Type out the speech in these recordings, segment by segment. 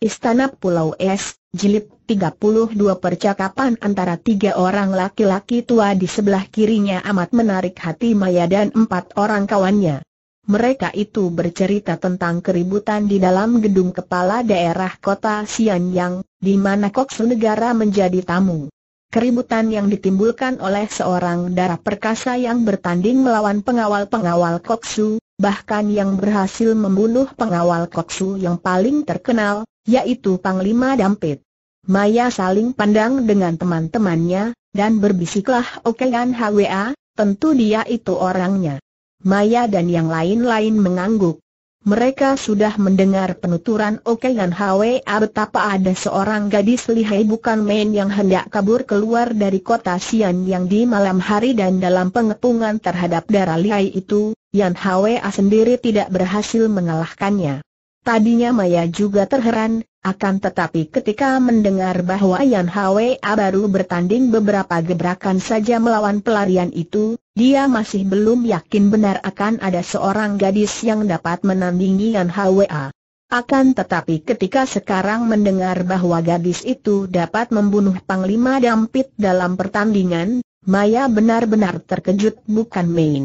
Istana Pulau Es, Jilid 32 Percakapan antara tiga orang laki-laki tua di sebelah kirinya amat menarik hati Maya dan empat orang kawannya. Mereka itu bercerita tentang keributan di dalam gedung kepala daerah kota Xianyang, di mana Koksu Negara menjadi tamu. Keributan yang ditimbulkan oleh seorang darah perkasa yang bertanding melawan pengawal-pengawal Koksu, bahkan yang berhasil membunuh pengawal Koksu yang paling terkenal, yaitu Panglima Dampit. Maya saling pandang dengan teman-temannya, dan berbisiklah Okean HWA, tentu dia itu orangnya. Maya dan yang lain-lain mengangguk. Mereka sudah mendengar penuturan Okean HWA betapa ada seorang gadis lihai bukan main yang hendak kabur keluar dari kota Sian yang di malam hari dan dalam pengepungan terhadap darah lihai itu, Yan HWA sendiri tidak berhasil mengalahkannya. Tadinya Maya juga terheran, akan tetapi ketika mendengar bahwa Yan Hwa baru bertanding beberapa gebrakan saja melawan pelarian itu, dia masih belum yakin benar akan ada seorang gadis yang dapat menandingi Yan Hwa. Akan tetapi ketika sekarang mendengar bahwa gadis itu dapat membunuh Panglima Dampit dalam pertandingan, Maya benar-benar terkejut bukan main.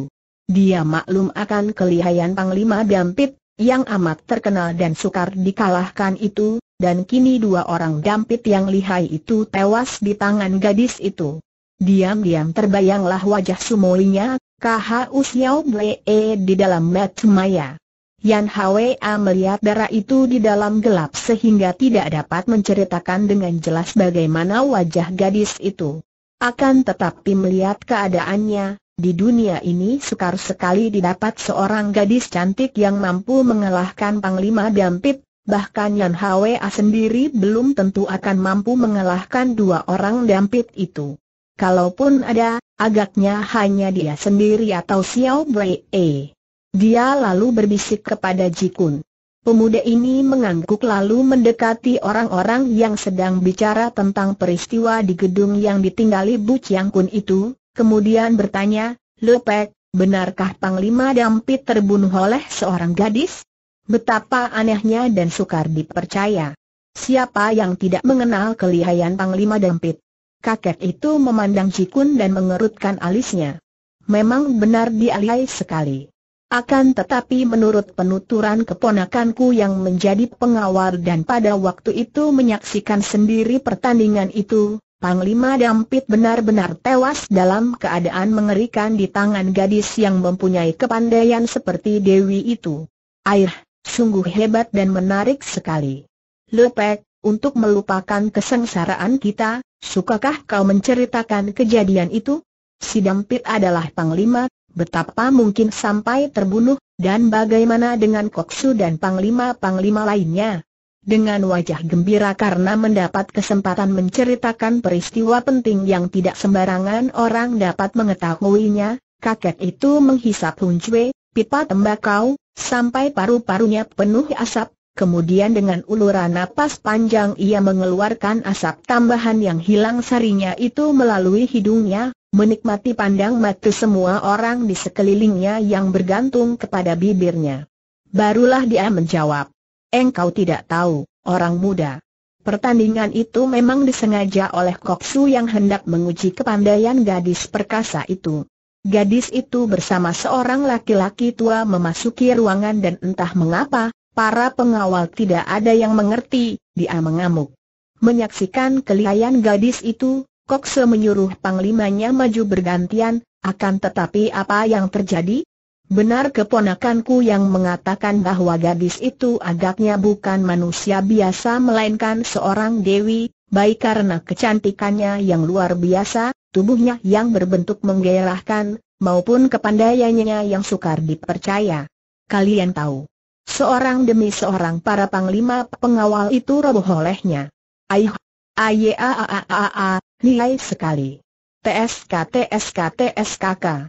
Dia maklum akan kelihayan Panglima Dampit, yang amat terkenal dan sukar dikalahkan itu, dan kini dua orang dampit yang lihai itu tewas di tangan gadis itu. Diam-diam terbayanglah wajah sumolinya, KHU Xiao Blee e di dalam met maya. Yan Hwa melihat darah itu di dalam gelap sehingga tidak dapat menceritakan dengan jelas bagaimana wajah gadis itu. Akan tetapi melihat keadaannya, di dunia ini sukar sekali didapat seorang gadis cantik yang mampu mengalahkan Panglima Dampit, bahkan Yan Hwa sendiri belum tentu akan mampu mengalahkan dua orang Dampit itu. Kalaupun ada, agaknya hanya dia sendiri atau Xiao Wei. Dia lalu berbisik kepada Jikun. Pemuda ini mengangguk lalu mendekati orang-orang yang sedang bicara tentang peristiwa di gedung yang ditinggali Bu Chiang Kun itu, kemudian bertanya, Lepek, benarkah Panglima Dampit terbunuh oleh seorang gadis? Betapa anehnya dan sukar dipercaya. Siapa yang tidak mengenal kelihayan Panglima Dampit? Kakek itu memandang Jikun dan mengerutkan alisnya. Memang benar dialihai sekali. Akan tetapi menurut penuturan keponakanku yang menjadi pengawal dan pada waktu itu menyaksikan sendiri pertandingan itu, Panglima Dampit benar-benar tewas dalam keadaan mengerikan di tangan gadis yang mempunyai kepandaian seperti Dewi itu. Air, sungguh hebat dan menarik sekali. Lepek, untuk melupakan kesengsaraan kita, sukakah kau menceritakan kejadian itu? Si Dampit adalah Panglima, betapa mungkin sampai terbunuh, dan bagaimana dengan Koksu dan Panglima-Panglima lainnya? dengan wajah gembira karena mendapat kesempatan menceritakan peristiwa penting yang tidak sembarangan orang dapat mengetahuinya, kakek itu menghisap huncwe, pipa tembakau, sampai paru-parunya penuh asap, kemudian dengan uluran napas panjang ia mengeluarkan asap tambahan yang hilang sarinya itu melalui hidungnya, menikmati pandang mata semua orang di sekelilingnya yang bergantung kepada bibirnya. Barulah dia menjawab. Engkau tidak tahu, orang muda. Pertandingan itu memang disengaja oleh Koksu yang hendak menguji kepandaian gadis perkasa itu. Gadis itu bersama seorang laki-laki tua memasuki ruangan dan entah mengapa, para pengawal tidak ada yang mengerti, dia mengamuk. Menyaksikan kelihayan gadis itu, Koksu menyuruh panglimanya maju bergantian, akan tetapi apa yang terjadi? Benar keponakanku yang mengatakan bahwa gadis itu agaknya bukan manusia biasa melainkan seorang dewi, baik karena kecantikannya yang luar biasa, tubuhnya yang berbentuk menggairahkan, maupun kepandaiannya yang sukar dipercaya. Kalian tahu, seorang demi seorang para panglima pengawal itu roboh olehnya. Aih, aye a nilai sekali. TSK TSK TSKK.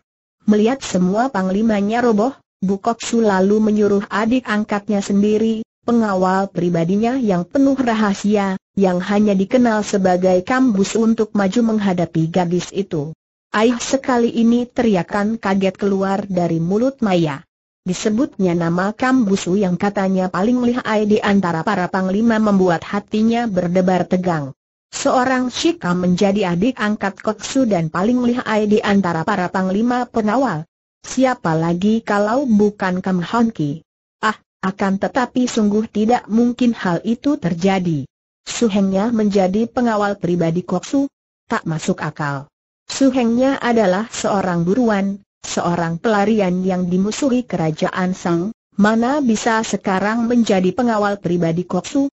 Melihat semua panglimanya roboh, Bukok Su lalu menyuruh adik angkatnya sendiri, pengawal pribadinya yang penuh rahasia, yang hanya dikenal sebagai kambus untuk maju menghadapi gadis itu. Aih sekali ini teriakan kaget keluar dari mulut Maya. Disebutnya nama Kambusu yang katanya paling lihai di antara para panglima membuat hatinya berdebar tegang. Seorang Shika menjadi adik angkat Koksu dan paling lihai di antara para panglima pengawal. Siapa lagi kalau bukan Kam Honki? Ah, akan tetapi sungguh tidak mungkin hal itu terjadi. Suhengnya menjadi pengawal pribadi Koksu? Tak masuk akal. Suhengnya adalah seorang buruan, seorang pelarian yang dimusuhi kerajaan Sang, mana bisa sekarang menjadi pengawal pribadi Koksu?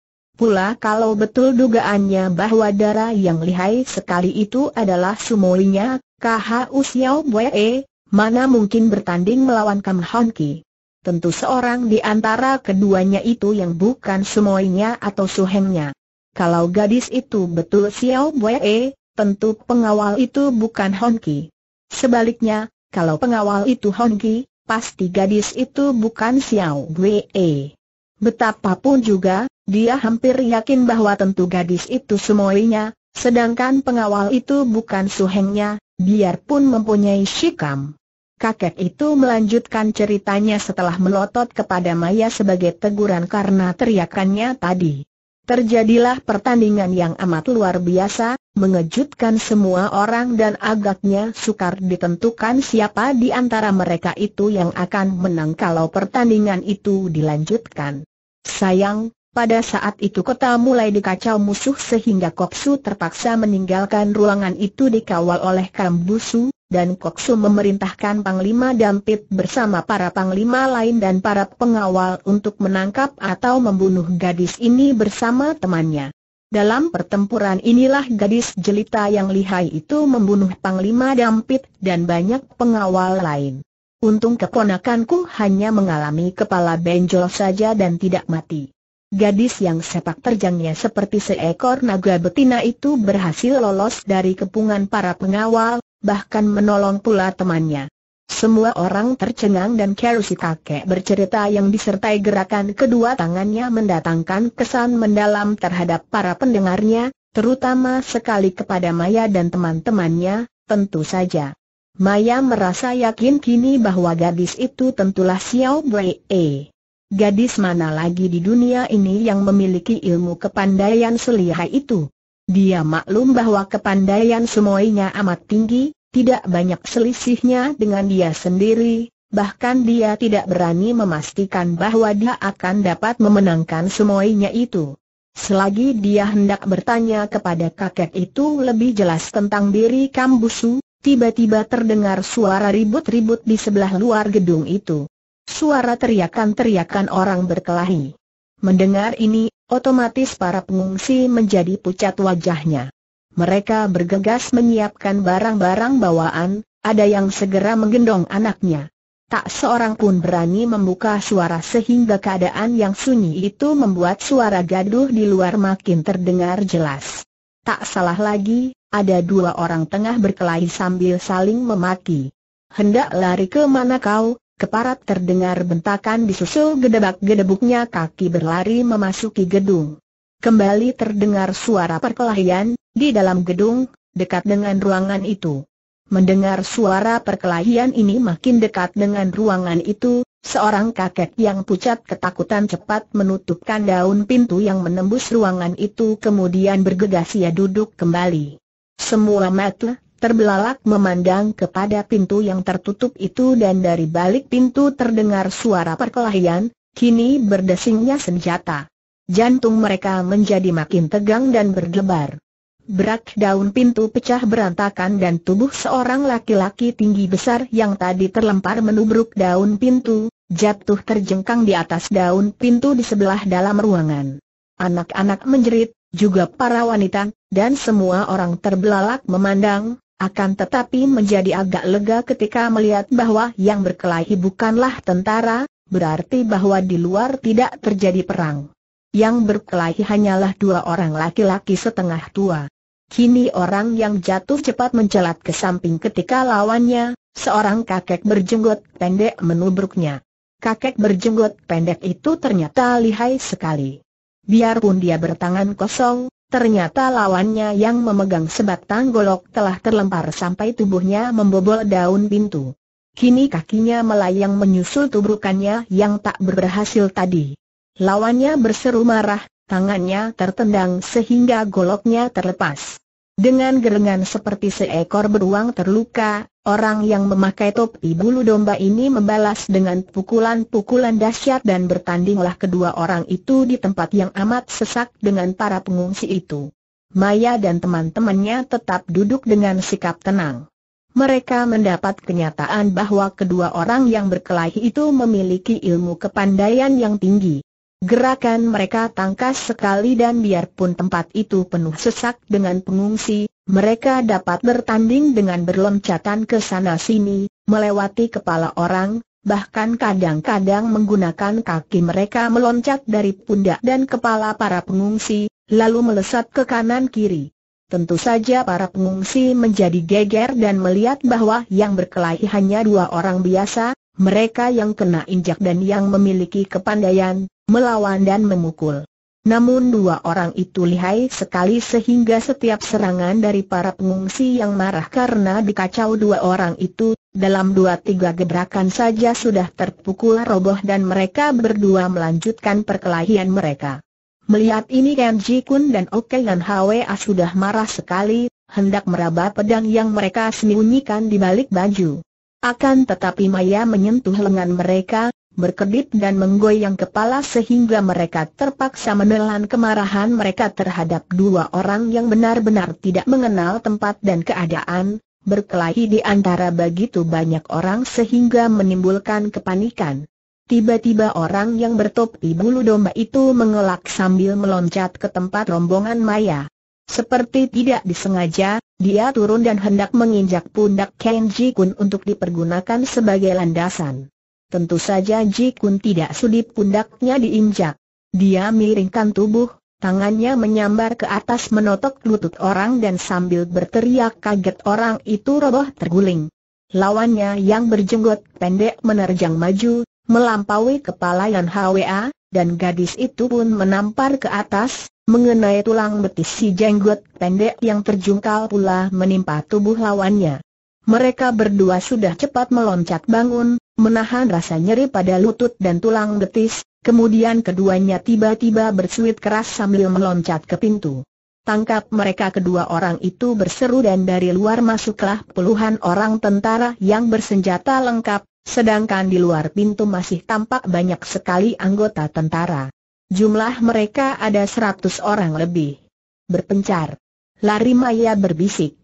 pula kalau betul dugaannya bahwa darah yang lihai sekali itu adalah sumoinya, KHU Xiao Bwe, mana mungkin bertanding melawan Kam Hon Ki. Tentu seorang di antara keduanya itu yang bukan sumoinya atau suhengnya. Kalau gadis itu betul Xiao Bwe, tentu pengawal itu bukan Hon Ki. Sebaliknya, kalau pengawal itu Hon Ki, pasti gadis itu bukan Xiao Bwe. Betapapun juga, dia hampir yakin bahwa tentu gadis itu semuanya, sedangkan pengawal itu bukan suhengnya, biarpun mempunyai sikam. Kakek itu melanjutkan ceritanya setelah melotot kepada Maya sebagai teguran karena teriakannya tadi. Terjadilah pertandingan yang amat luar biasa, mengejutkan semua orang dan agaknya sukar ditentukan siapa di antara mereka itu yang akan menang kalau pertandingan itu dilanjutkan. Sayang, pada saat itu kota mulai dikacau musuh sehingga Koksu terpaksa meninggalkan ruangan itu dikawal oleh Kambusu, dan Koksu memerintahkan Panglima Dampit bersama para Panglima lain dan para pengawal untuk menangkap atau membunuh gadis ini bersama temannya. Dalam pertempuran inilah gadis jelita yang lihai itu membunuh Panglima Dampit dan banyak pengawal lain. Untung keponakanku hanya mengalami kepala benjol saja dan tidak mati. Gadis yang sepak terjangnya seperti seekor naga betina itu berhasil lolos dari kepungan para pengawal, bahkan menolong pula temannya. Semua orang tercengang dan Kerusi kakek bercerita yang disertai gerakan kedua tangannya mendatangkan kesan mendalam terhadap para pendengarnya, terutama sekali kepada Maya dan teman-temannya, tentu saja. Maya merasa yakin kini bahwa gadis itu tentulah Xiao Wei. E. Gadis mana lagi di dunia ini yang memiliki ilmu kepandaian selihai itu? Dia maklum bahwa kepandaian semuanya amat tinggi, tidak banyak selisihnya dengan dia sendiri, bahkan dia tidak berani memastikan bahwa dia akan dapat memenangkan semuanya itu. Selagi dia hendak bertanya kepada kakek itu lebih jelas tentang diri Kambusu, tiba-tiba terdengar suara ribut-ribut di sebelah luar gedung itu. Suara teriakan-teriakan orang berkelahi. Mendengar ini, otomatis para pengungsi menjadi pucat wajahnya. Mereka bergegas menyiapkan barang-barang bawaan, ada yang segera menggendong anaknya. Tak seorang pun berani membuka suara sehingga keadaan yang sunyi itu membuat suara gaduh di luar makin terdengar jelas. Tak salah lagi, ada dua orang tengah berkelahi sambil saling memaki. Hendak lari ke mana kau? Keparat terdengar bentakan disusul gedebak-gedebuknya kaki berlari memasuki gedung. Kembali terdengar suara perkelahian, di dalam gedung, dekat dengan ruangan itu. Mendengar suara perkelahian ini makin dekat dengan ruangan itu, seorang kakek yang pucat ketakutan cepat menutupkan daun pintu yang menembus ruangan itu kemudian bergegas ia duduk kembali. Semua mata, terbelalak memandang kepada pintu yang tertutup itu dan dari balik pintu terdengar suara perkelahian, kini berdesingnya senjata. Jantung mereka menjadi makin tegang dan berdebar. Berak daun pintu pecah berantakan dan tubuh seorang laki-laki tinggi besar yang tadi terlempar menubruk daun pintu, jatuh terjengkang di atas daun pintu di sebelah dalam ruangan. Anak-anak menjerit, juga para wanita, dan semua orang terbelalak memandang, akan tetapi menjadi agak lega ketika melihat bahwa yang berkelahi bukanlah tentara, berarti bahwa di luar tidak terjadi perang. Yang berkelahi hanyalah dua orang laki-laki setengah tua. Kini orang yang jatuh cepat mencelat ke samping ketika lawannya, seorang kakek berjenggot pendek menubruknya. Kakek berjenggot pendek itu ternyata lihai sekali. Biarpun dia bertangan kosong, Ternyata lawannya yang memegang sebatang golok telah terlempar sampai tubuhnya membobol daun pintu. Kini kakinya melayang menyusul tubrukannya yang tak berhasil tadi. Lawannya berseru marah, tangannya tertendang sehingga goloknya terlepas. Dengan gerengan seperti seekor beruang terluka, orang yang memakai topi bulu domba ini membalas dengan pukulan-pukulan dahsyat dan bertandinglah kedua orang itu di tempat yang amat sesak dengan para pengungsi itu. Maya dan teman-temannya tetap duduk dengan sikap tenang. Mereka mendapat kenyataan bahwa kedua orang yang berkelahi itu memiliki ilmu kepandaian yang tinggi. Gerakan mereka tangkas sekali dan biarpun tempat itu penuh sesak dengan pengungsi, mereka dapat bertanding dengan berloncatan ke sana sini, melewati kepala orang, bahkan kadang-kadang menggunakan kaki mereka meloncat dari pundak dan kepala para pengungsi, lalu melesat ke kanan kiri. Tentu saja para pengungsi menjadi geger dan melihat bahwa yang berkelahi hanya dua orang biasa, mereka yang kena injak dan yang memiliki kepandaian, melawan dan memukul. Namun dua orang itu lihai sekali sehingga setiap serangan dari para pengungsi yang marah karena dikacau dua orang itu, dalam dua tiga gebrakan saja sudah terpukul roboh dan mereka berdua melanjutkan perkelahian mereka. Melihat ini Kenji Kun dan Oke Okean Hwa sudah marah sekali, hendak meraba pedang yang mereka sembunyikan di balik baju. Akan tetapi Maya menyentuh lengan mereka, berkedip dan menggoyang kepala sehingga mereka terpaksa menelan kemarahan mereka terhadap dua orang yang benar-benar tidak mengenal tempat dan keadaan, berkelahi di antara begitu banyak orang sehingga menimbulkan kepanikan. Tiba-tiba orang yang bertopi bulu domba itu mengelak sambil meloncat ke tempat rombongan Maya. Seperti tidak disengaja, dia turun dan hendak menginjak pundak Kenji Kun untuk dipergunakan sebagai landasan. Tentu saja Ji Kun tidak sulit pundaknya diinjak. Dia miringkan tubuh, tangannya menyambar ke atas menotok lutut orang dan sambil berteriak kaget orang itu roboh terguling. Lawannya yang berjenggot pendek menerjang maju, melampaui kepala Yan Hwa, dan gadis itu pun menampar ke atas, mengenai tulang betis si jenggot pendek yang terjungkal pula menimpa tubuh lawannya. Mereka berdua sudah cepat meloncat bangun, menahan rasa nyeri pada lutut dan tulang betis, kemudian keduanya tiba-tiba bersuit keras sambil meloncat ke pintu. Tangkap mereka kedua orang itu berseru dan dari luar masuklah puluhan orang tentara yang bersenjata lengkap, sedangkan di luar pintu masih tampak banyak sekali anggota tentara. Jumlah mereka ada seratus orang lebih. Berpencar. Lari Maya berbisik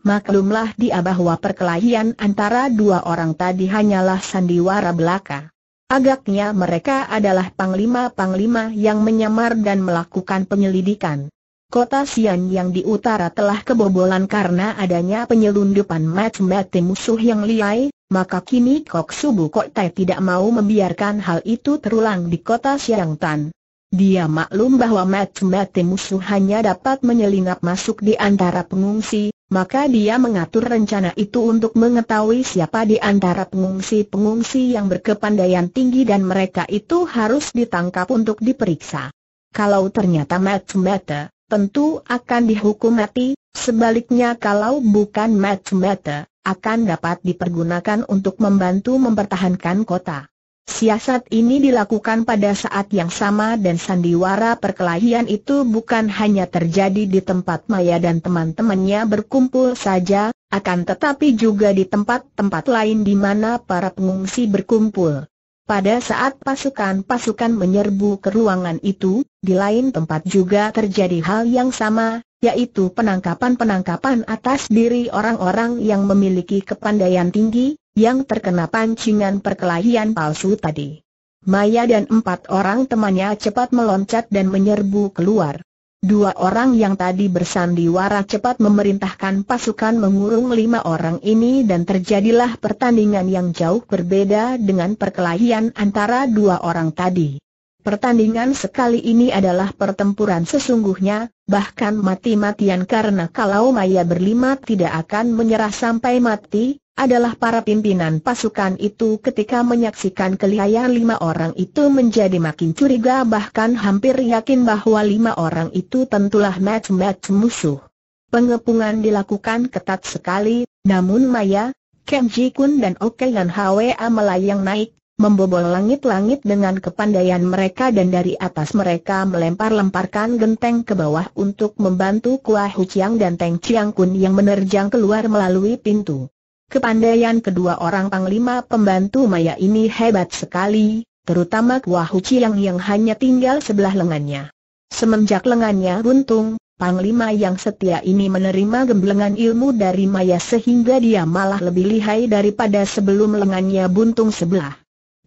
maklumlah dia bahwa perkelahian antara dua orang tadi hanyalah sandiwara belaka. Agaknya mereka adalah panglima-panglima yang menyamar dan melakukan penyelidikan. Kota Sian yang di utara telah kebobolan karena adanya penyelundupan macam-macam musuh yang liai, maka kini Kok Subu Kok Tai tidak mau membiarkan hal itu terulang di kota Siang Tan. Dia maklum bahwa macam-macam musuh hanya dapat menyelinap masuk di antara pengungsi, maka dia mengatur rencana itu untuk mengetahui siapa di antara pengungsi-pengungsi yang berkepandaian tinggi dan mereka itu harus ditangkap untuk diperiksa. Kalau ternyata Matsumata, tentu akan dihukum mati, sebaliknya kalau bukan Matsumata, akan dapat dipergunakan untuk membantu mempertahankan kota. Siasat ini dilakukan pada saat yang sama dan sandiwara perkelahian itu bukan hanya terjadi di tempat Maya dan teman-temannya berkumpul saja, akan tetapi juga di tempat-tempat lain di mana para pengungsi berkumpul. Pada saat pasukan-pasukan menyerbu ke ruangan itu, di lain tempat juga terjadi hal yang sama, yaitu penangkapan-penangkapan atas diri orang-orang yang memiliki kepandaian tinggi, yang terkena pancingan perkelahian palsu tadi. Maya dan empat orang temannya cepat meloncat dan menyerbu keluar. Dua orang yang tadi bersandiwara cepat memerintahkan pasukan mengurung lima orang ini dan terjadilah pertandingan yang jauh berbeda dengan perkelahian antara dua orang tadi. Pertandingan sekali ini adalah pertempuran sesungguhnya, bahkan mati-matian karena kalau Maya berlima tidak akan menyerah sampai mati, adalah para pimpinan pasukan itu ketika menyaksikan kelihayan lima orang itu menjadi makin curiga bahkan hampir yakin bahwa lima orang itu tentulah match-match musuh. Pengepungan dilakukan ketat sekali, namun Maya, Kenji Kun dan Okeyan Hwa melayang naik membobol langit-langit dengan kepandaian mereka dan dari atas mereka melempar-lemparkan genteng ke bawah untuk membantu Kua Hu Chiang dan Teng Chiang Kun yang menerjang keluar melalui pintu. Kepandaian kedua orang panglima pembantu Maya ini hebat sekali, terutama Kua Hu Chiang yang hanya tinggal sebelah lengannya. Semenjak lengannya runtung, Panglima yang setia ini menerima gemblengan ilmu dari Maya sehingga dia malah lebih lihai daripada sebelum lengannya buntung sebelah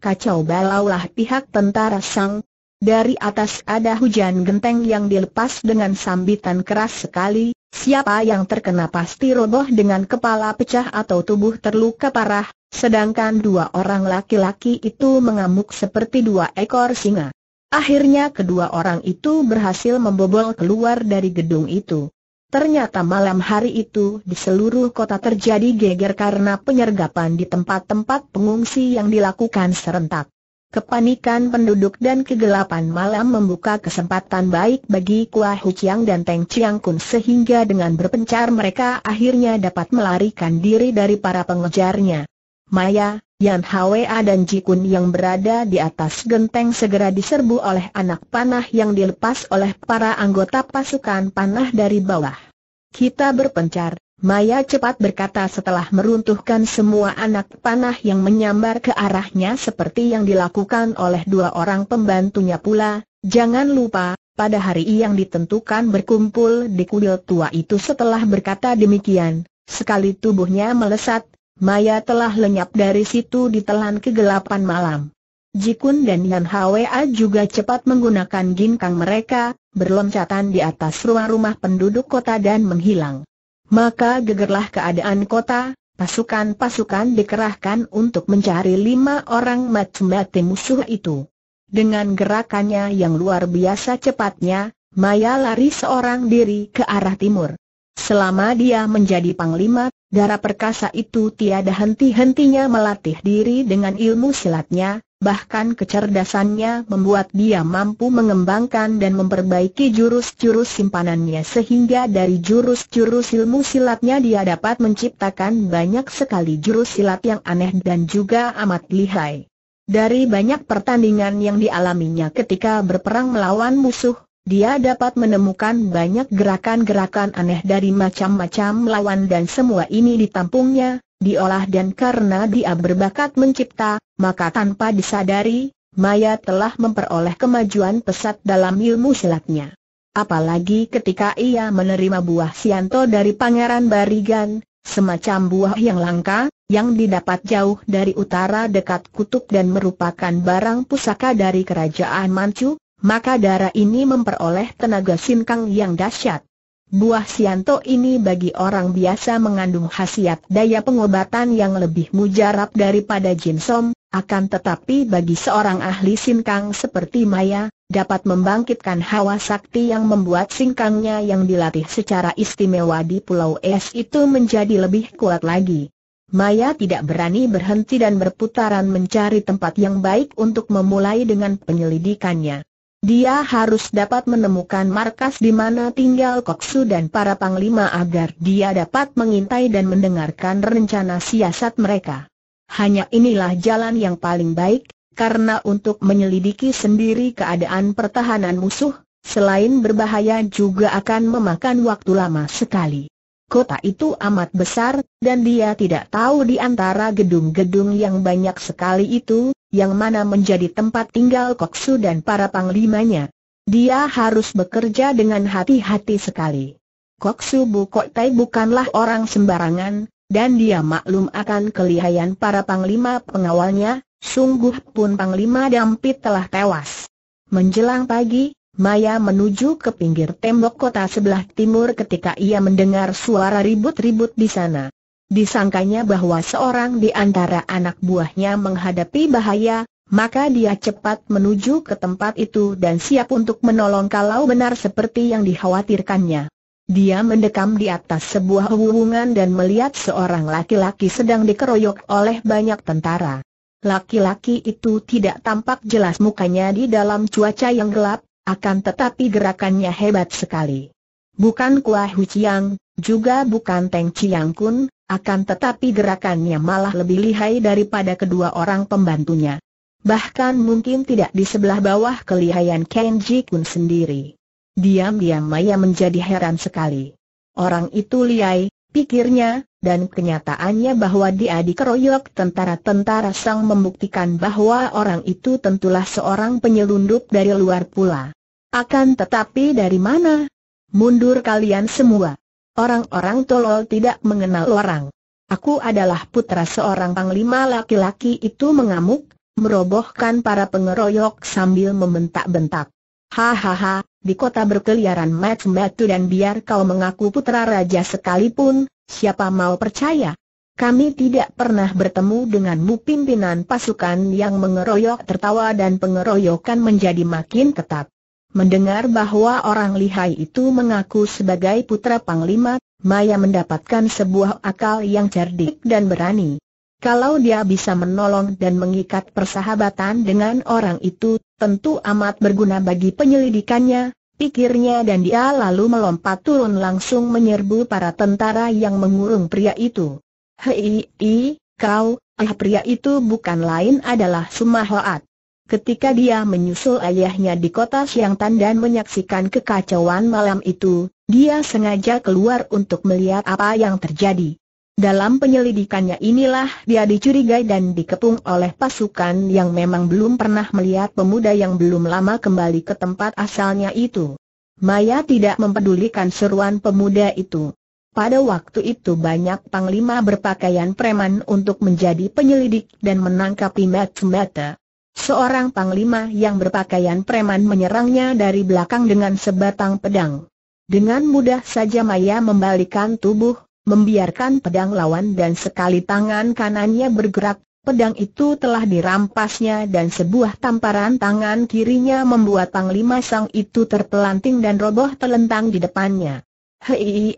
kacau balaulah pihak tentara Sang. Dari atas ada hujan genteng yang dilepas dengan sambitan keras sekali, siapa yang terkena pasti roboh dengan kepala pecah atau tubuh terluka parah, sedangkan dua orang laki-laki itu mengamuk seperti dua ekor singa. Akhirnya kedua orang itu berhasil membobol keluar dari gedung itu. Ternyata malam hari itu di seluruh kota terjadi geger karena penyergapan di tempat-tempat pengungsi yang dilakukan serentak. Kepanikan penduduk dan kegelapan malam membuka kesempatan baik bagi Kua Huciang dan Teng Chiang Kun sehingga dengan berpencar mereka akhirnya dapat melarikan diri dari para pengejarnya. Maya, Yan Hwa dan Jikun yang berada di atas genteng segera diserbu oleh anak panah yang dilepas oleh para anggota pasukan panah dari bawah. Kita berpencar, Maya cepat berkata setelah meruntuhkan semua anak panah yang menyambar ke arahnya seperti yang dilakukan oleh dua orang pembantunya pula, jangan lupa, pada hari yang ditentukan berkumpul di kuil tua itu setelah berkata demikian, sekali tubuhnya melesat, Maya telah lenyap dari situ ditelan kegelapan malam. Jikun dan Yan Hwa juga cepat menggunakan ginkang mereka, berloncatan di atas ruang rumah penduduk kota dan menghilang. Maka gegerlah keadaan kota, pasukan-pasukan dikerahkan untuk mencari lima orang macam-macam musuh itu. Dengan gerakannya yang luar biasa cepatnya, Maya lari seorang diri ke arah timur. Selama dia menjadi panglima, Darah perkasa itu tiada henti-hentinya melatih diri dengan ilmu silatnya, bahkan kecerdasannya membuat dia mampu mengembangkan dan memperbaiki jurus-jurus simpanannya sehingga dari jurus-jurus ilmu silatnya dia dapat menciptakan banyak sekali jurus silat yang aneh dan juga amat lihai. Dari banyak pertandingan yang dialaminya ketika berperang melawan musuh, dia dapat menemukan banyak gerakan-gerakan aneh dari macam-macam lawan dan semua ini ditampungnya, diolah dan karena dia berbakat mencipta, maka tanpa disadari, Maya telah memperoleh kemajuan pesat dalam ilmu silatnya. Apalagi ketika ia menerima buah sianto dari Pangeran Barigan, semacam buah yang langka, yang didapat jauh dari utara dekat kutub dan merupakan barang pusaka dari kerajaan Manchu, maka darah ini memperoleh tenaga sinkang yang dahsyat. Buah sianto ini bagi orang biasa mengandung khasiat daya pengobatan yang lebih mujarab daripada jinsom, akan tetapi bagi seorang ahli sinkang seperti Maya, dapat membangkitkan hawa sakti yang membuat sinkangnya yang dilatih secara istimewa di Pulau Es itu menjadi lebih kuat lagi. Maya tidak berani berhenti dan berputaran mencari tempat yang baik untuk memulai dengan penyelidikannya. Dia harus dapat menemukan markas di mana tinggal Koksu dan para panglima agar dia dapat mengintai dan mendengarkan rencana siasat mereka. Hanya inilah jalan yang paling baik, karena untuk menyelidiki sendiri keadaan pertahanan musuh, selain berbahaya juga akan memakan waktu lama sekali. Kota itu amat besar, dan dia tidak tahu di antara gedung-gedung yang banyak sekali itu, yang mana menjadi tempat tinggal Koksu dan para panglimanya. Dia harus bekerja dengan hati-hati sekali. Koksu Bukotai bukanlah orang sembarangan, dan dia maklum akan kelihayan para panglima pengawalnya, sungguh pun panglima Dampit telah tewas. Menjelang pagi, Maya menuju ke pinggir tembok kota sebelah timur ketika ia mendengar suara ribut-ribut di sana. Disangkanya bahwa seorang di antara anak buahnya menghadapi bahaya, maka dia cepat menuju ke tempat itu dan siap untuk menolong kalau benar seperti yang dikhawatirkannya. Dia mendekam di atas sebuah hubungan dan melihat seorang laki-laki sedang dikeroyok oleh banyak tentara. Laki-laki itu tidak tampak jelas mukanya di dalam cuaca yang gelap, akan tetapi gerakannya hebat sekali. Bukan Kuah Hu Chiang, juga bukan Teng Chiang Kun, akan tetapi gerakannya malah lebih lihai daripada kedua orang pembantunya. Bahkan mungkin tidak di sebelah bawah kelihayan Kenji Kun sendiri. Diam-diam Maya menjadi heran sekali. Orang itu lihai, pikirnya, dan kenyataannya bahwa dia dikeroyok tentara-tentara sang membuktikan bahwa orang itu tentulah seorang penyelundup dari luar pula. Akan tetapi dari mana? Mundur kalian semua. Orang-orang tolol tidak mengenal orang. Aku adalah putra seorang panglima laki-laki itu mengamuk, merobohkan para pengeroyok sambil membentak-bentak. Hahaha, di kota berkeliaran match-match batu dan biar kau mengaku putra raja sekalipun, siapa mau percaya? Kami tidak pernah bertemu denganmu pimpinan pasukan yang mengeroyok tertawa dan pengeroyokan menjadi makin ketat. Mendengar bahwa orang lihai itu mengaku sebagai putra Panglima, Maya mendapatkan sebuah akal yang cerdik dan berani. Kalau dia bisa menolong dan mengikat persahabatan dengan orang itu, tentu amat berguna bagi penyelidikannya, pikirnya dan dia lalu melompat turun langsung menyerbu para tentara yang mengurung pria itu. Hei, kau, ah pria itu bukan lain adalah Sumahoat. Ketika dia menyusul ayahnya di kota Siangtan dan menyaksikan kekacauan malam itu, dia sengaja keluar untuk melihat apa yang terjadi. Dalam penyelidikannya inilah dia dicurigai dan dikepung oleh pasukan yang memang belum pernah melihat pemuda yang belum lama kembali ke tempat asalnya itu. Maya tidak mempedulikan seruan pemuda itu. Pada waktu itu banyak panglima berpakaian preman untuk menjadi penyelidik dan menangkapi mata-mata. Seorang panglima yang berpakaian preman menyerangnya dari belakang dengan sebatang pedang. Dengan mudah saja Maya membalikan tubuh, membiarkan pedang lawan dan sekali tangan kanannya bergerak, pedang itu telah dirampasnya dan sebuah tamparan tangan kirinya membuat panglima sang itu terpelanting dan roboh telentang di depannya. Hei,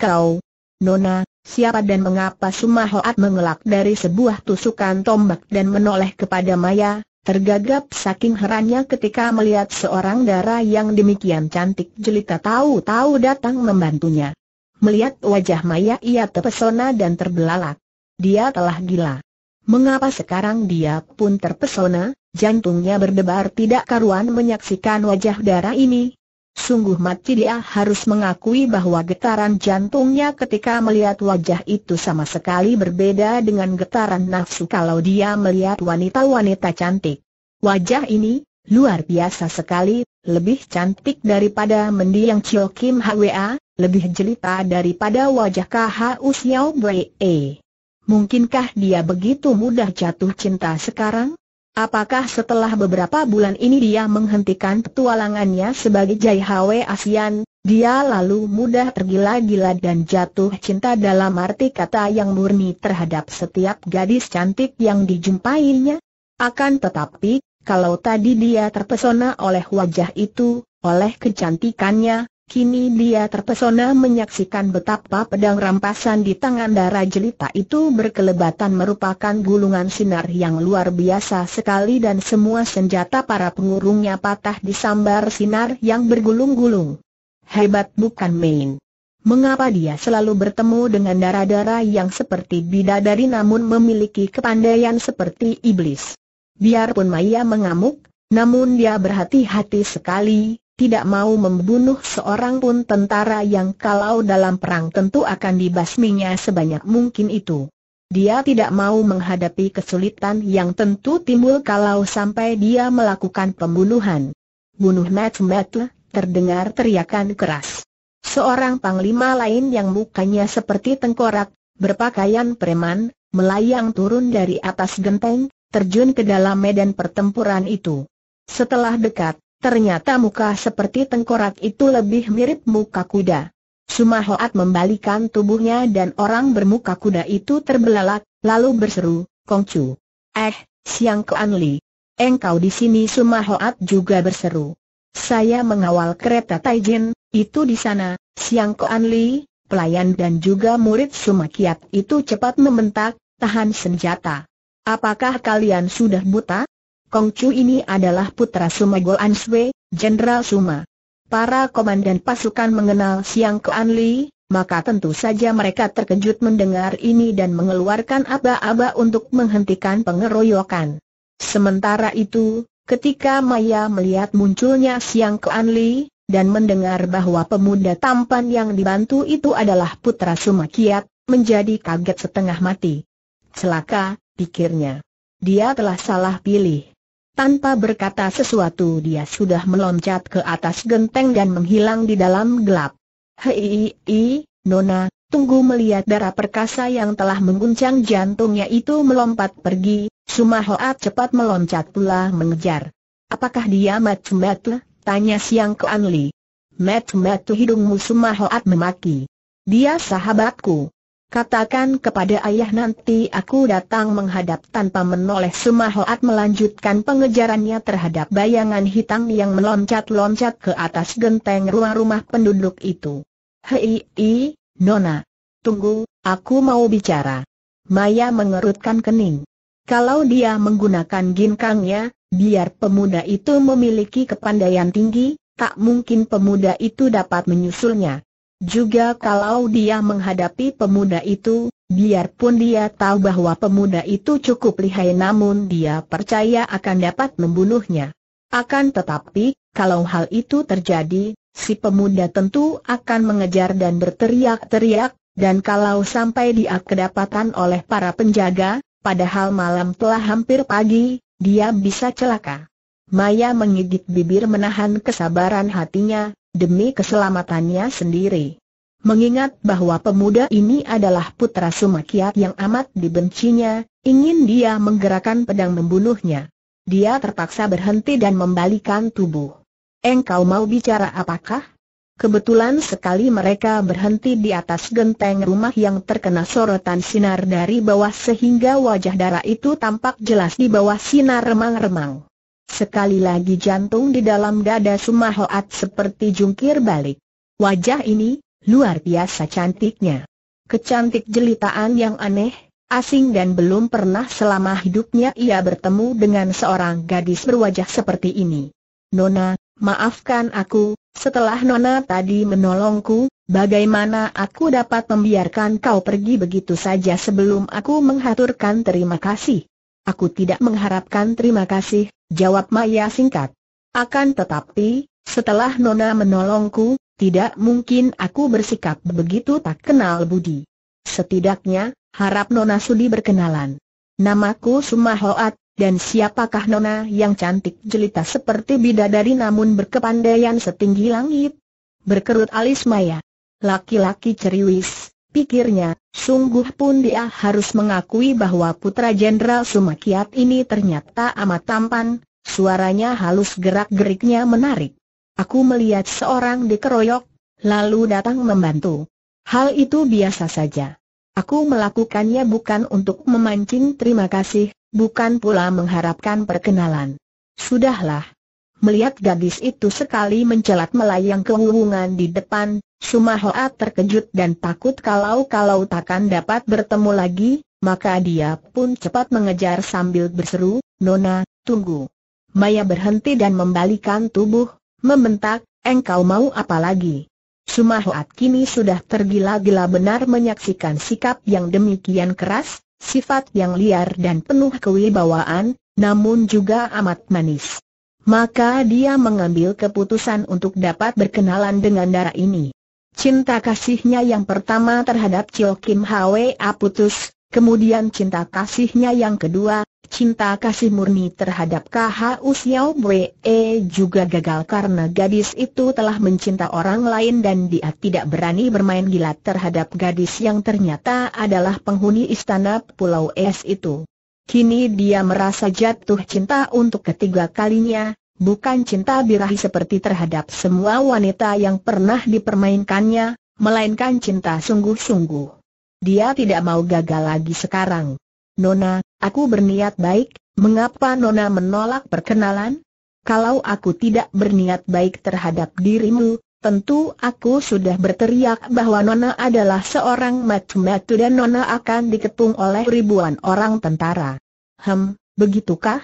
kau, Nona, Siapa dan mengapa Sumahoat mengelak dari sebuah tusukan tombak dan menoleh kepada Maya, tergagap saking herannya ketika melihat seorang darah yang demikian cantik jelita tahu-tahu datang membantunya. Melihat wajah Maya ia terpesona dan terbelalak. Dia telah gila. Mengapa sekarang dia pun terpesona, jantungnya berdebar tidak karuan menyaksikan wajah darah ini, Sungguh mati dia harus mengakui bahwa getaran jantungnya ketika melihat wajah itu sama sekali berbeda dengan getaran nafsu kalau dia melihat wanita-wanita cantik. Wajah ini, luar biasa sekali, lebih cantik daripada mendiang Chio Kim Hwa, lebih jelita daripada wajah KHU Xiao Bwe. Mungkinkah dia begitu mudah jatuh cinta sekarang? Apakah setelah beberapa bulan ini dia menghentikan petualangannya sebagai Jai Hwe ASEAN, dia lalu mudah tergila-gila dan jatuh cinta dalam arti kata yang murni terhadap setiap gadis cantik yang dijumpainya? Akan tetapi, kalau tadi dia terpesona oleh wajah itu, oleh kecantikannya, Kini dia terpesona menyaksikan betapa pedang rampasan di tangan darah jelita itu berkelebatan merupakan gulungan sinar yang luar biasa sekali dan semua senjata para pengurungnya patah disambar sinar yang bergulung-gulung. Hebat bukan main. Mengapa dia selalu bertemu dengan darah-darah yang seperti bidadari namun memiliki kepandaian seperti iblis? Biarpun Maya mengamuk, namun dia berhati-hati sekali, tidak mau membunuh seorang pun tentara yang kalau dalam perang tentu akan dibasminya sebanyak mungkin itu. Dia tidak mau menghadapi kesulitan yang tentu timbul kalau sampai dia melakukan pembunuhan. Bunuh Mat Mat, terdengar teriakan keras. Seorang panglima lain yang mukanya seperti tengkorak, berpakaian preman, melayang turun dari atas genteng, terjun ke dalam medan pertempuran itu. Setelah dekat, Ternyata muka seperti tengkorak itu lebih mirip muka kuda. Sumahoat membalikan tubuhnya dan orang bermuka kuda itu terbelalak, lalu berseru, Kongcu. Eh, Siang ke Li. Engkau di sini Sumahoat juga berseru. Saya mengawal kereta Taijin, itu di sana, Siang ke Li, pelayan dan juga murid Sumakiat itu cepat membentak, tahan senjata. Apakah kalian sudah buta? Kong Chu ini adalah putra Suma Gol Sui, Jenderal Suma. Para komandan pasukan mengenal Siang Kean Li, maka tentu saja mereka terkejut mendengar ini dan mengeluarkan aba-aba untuk menghentikan pengeroyokan. Sementara itu, ketika Maya melihat munculnya Siang Kean Li, dan mendengar bahwa pemuda tampan yang dibantu itu adalah putra Sumakiat, menjadi kaget setengah mati. Celaka, pikirnya. Dia telah salah pilih. Tanpa berkata sesuatu dia sudah meloncat ke atas genteng dan menghilang di dalam gelap. Hei, Nona, tunggu melihat darah perkasa yang telah mengguncang jantungnya itu melompat pergi, Sumahoat cepat meloncat pula mengejar. Apakah dia Matsumetu? Tanya Siang Ke Anli. Matsumetu hidungmu Sumahoat memaki. Dia sahabatku. Katakan kepada ayah nanti aku datang menghadap tanpa menoleh Sumahoat melanjutkan pengejarannya terhadap bayangan hitam yang meloncat-loncat ke atas genteng ruang rumah penduduk itu. Hei, i, Nona. Tunggu, aku mau bicara. Maya mengerutkan kening. Kalau dia menggunakan ginkangnya, biar pemuda itu memiliki kepandaian tinggi, tak mungkin pemuda itu dapat menyusulnya. Juga kalau dia menghadapi pemuda itu, biarpun dia tahu bahwa pemuda itu cukup lihai namun dia percaya akan dapat membunuhnya. Akan tetapi, kalau hal itu terjadi, si pemuda tentu akan mengejar dan berteriak-teriak, dan kalau sampai dia kedapatan oleh para penjaga, padahal malam telah hampir pagi, dia bisa celaka. Maya menggigit bibir menahan kesabaran hatinya, demi keselamatannya sendiri. Mengingat bahwa pemuda ini adalah putra Sumakiat yang amat dibencinya, ingin dia menggerakkan pedang membunuhnya. Dia terpaksa berhenti dan membalikan tubuh. Engkau mau bicara apakah? Kebetulan sekali mereka berhenti di atas genteng rumah yang terkena sorotan sinar dari bawah sehingga wajah darah itu tampak jelas di bawah sinar remang-remang. Sekali lagi jantung di dalam dada Sumahoat seperti jungkir balik. Wajah ini, luar biasa cantiknya. Kecantik jelitaan yang aneh, asing dan belum pernah selama hidupnya ia bertemu dengan seorang gadis berwajah seperti ini. Nona, maafkan aku, setelah Nona tadi menolongku, bagaimana aku dapat membiarkan kau pergi begitu saja sebelum aku menghaturkan terima kasih? Aku tidak mengharapkan terima kasih, jawab Maya singkat. Akan tetapi, setelah Nona menolongku, tidak mungkin aku bersikap begitu tak kenal budi. Setidaknya, harap Nona sudi berkenalan. Namaku Sumahoat, dan siapakah Nona yang cantik jelita seperti bidadari namun berkepandaian setinggi langit? Berkerut alis Maya. Laki-laki ceriwis, pikirnya, Sungguh pun dia harus mengakui bahwa putra Jenderal Sumakiat ini ternyata amat tampan, suaranya halus gerak-geriknya menarik. Aku melihat seorang dikeroyok, lalu datang membantu. Hal itu biasa saja. Aku melakukannya bukan untuk memancing terima kasih, bukan pula mengharapkan perkenalan. Sudahlah, Melihat gadis itu sekali mencelat melayang kewungan di depan, Sumahoa terkejut dan takut kalau-kalau takkan dapat bertemu lagi, maka dia pun cepat mengejar sambil berseru, Nona, tunggu. Maya berhenti dan membalikan tubuh, membentak, engkau mau apa lagi? Sumahoat kini sudah tergila-gila benar menyaksikan sikap yang demikian keras, sifat yang liar dan penuh kewibawaan, namun juga amat manis maka dia mengambil keputusan untuk dapat berkenalan dengan darah ini. Cinta kasihnya yang pertama terhadap Chio Kim Hwa putus, kemudian cinta kasihnya yang kedua, cinta kasih murni terhadap KHU Xiao Bwe juga gagal karena gadis itu telah mencinta orang lain dan dia tidak berani bermain gila terhadap gadis yang ternyata adalah penghuni istana Pulau Es itu. Kini dia merasa jatuh cinta untuk ketiga kalinya, bukan cinta birahi seperti terhadap semua wanita yang pernah dipermainkannya, melainkan cinta sungguh-sungguh. Dia tidak mau gagal lagi sekarang. Nona, aku berniat baik, mengapa Nona menolak perkenalan? Kalau aku tidak berniat baik terhadap dirimu, tentu aku sudah berteriak bahwa Nona adalah seorang matu-matu dan Nona akan diketung oleh ribuan orang tentara. Hem, begitukah?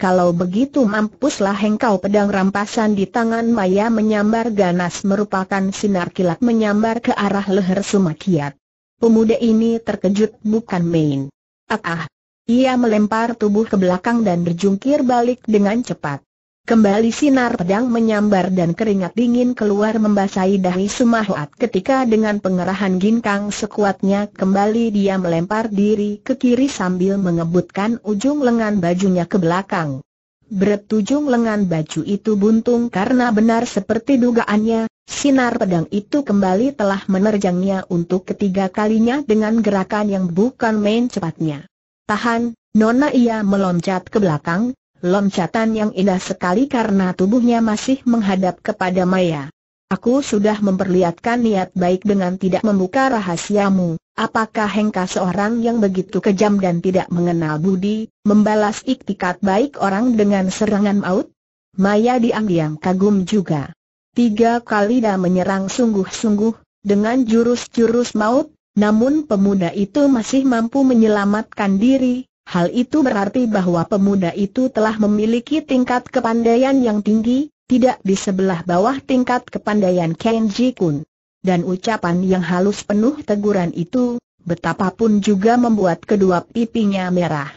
Kalau begitu mampuslah engkau pedang rampasan di tangan Maya menyambar ganas merupakan sinar kilat menyambar ke arah leher Sumakiat. Pemuda ini terkejut bukan main. Ah ah. Ia melempar tubuh ke belakang dan berjungkir balik dengan cepat. Kembali sinar pedang menyambar dan keringat dingin keluar membasahi dahi Sumahuat ketika dengan pengerahan ginkang sekuatnya kembali dia melempar diri ke kiri sambil mengebutkan ujung lengan bajunya ke belakang. Berat ujung lengan baju itu buntung karena benar seperti dugaannya, sinar pedang itu kembali telah menerjangnya untuk ketiga kalinya dengan gerakan yang bukan main cepatnya. Tahan, Nona ia meloncat ke belakang, loncatan yang indah sekali karena tubuhnya masih menghadap kepada Maya. Aku sudah memperlihatkan niat baik dengan tidak membuka rahasiamu. Apakah Hengka seorang yang begitu kejam dan tidak mengenal budi, membalas iktikat baik orang dengan serangan maut? Maya diam-diam kagum juga. Tiga kali dia menyerang sungguh-sungguh, dengan jurus-jurus maut, namun pemuda itu masih mampu menyelamatkan diri, Hal itu berarti bahwa pemuda itu telah memiliki tingkat kepandaian yang tinggi, tidak di sebelah bawah tingkat kepandaian Kenji Kun. Dan ucapan yang halus penuh teguran itu, betapapun juga membuat kedua pipinya merah.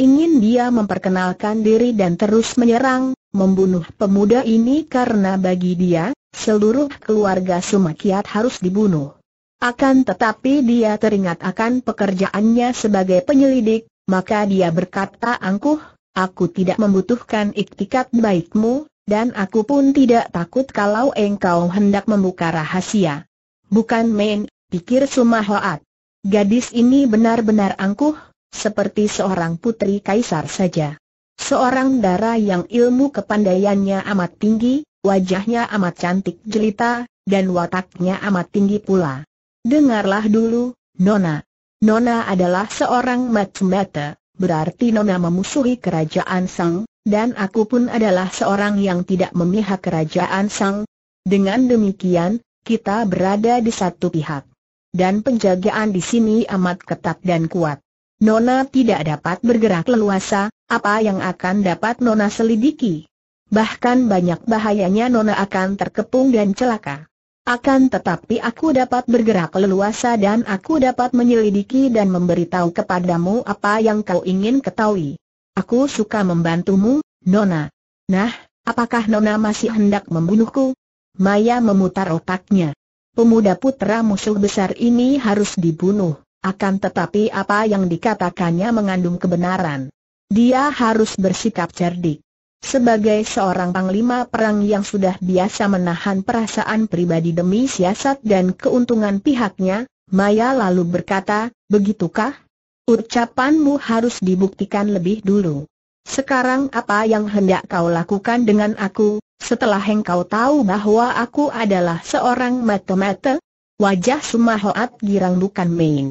Ingin dia memperkenalkan diri dan terus menyerang, membunuh pemuda ini karena bagi dia, seluruh keluarga Sumakiat harus dibunuh. Akan tetapi dia teringat akan pekerjaannya sebagai penyelidik, maka dia berkata angkuh, aku tidak membutuhkan iktikat baikmu, dan aku pun tidak takut kalau engkau hendak membuka rahasia. Bukan main, pikir Sumahoat. Gadis ini benar-benar angkuh, seperti seorang putri kaisar saja. Seorang darah yang ilmu kepandaiannya amat tinggi, wajahnya amat cantik jelita, dan wataknya amat tinggi pula. Dengarlah dulu, Nona. Nona adalah seorang mata berarti Nona memusuhi kerajaan Sang, dan aku pun adalah seorang yang tidak memihak kerajaan Sang. Dengan demikian, kita berada di satu pihak. Dan penjagaan di sini amat ketat dan kuat. Nona tidak dapat bergerak leluasa, apa yang akan dapat Nona selidiki? Bahkan banyak bahayanya Nona akan terkepung dan celaka. Akan tetapi aku dapat bergerak leluasa dan aku dapat menyelidiki dan memberitahu kepadamu apa yang kau ingin ketahui. Aku suka membantumu, Nona. Nah, apakah Nona masih hendak membunuhku? Maya memutar otaknya. Pemuda putra musuh besar ini harus dibunuh, akan tetapi apa yang dikatakannya mengandung kebenaran. Dia harus bersikap cerdik. Sebagai seorang panglima perang yang sudah biasa menahan perasaan pribadi demi siasat dan keuntungan pihaknya, Maya lalu berkata, begitukah? Ucapanmu harus dibuktikan lebih dulu. Sekarang apa yang hendak kau lakukan dengan aku, setelah engkau tahu bahwa aku adalah seorang mata-mata? Wajah Sumahoat girang bukan main.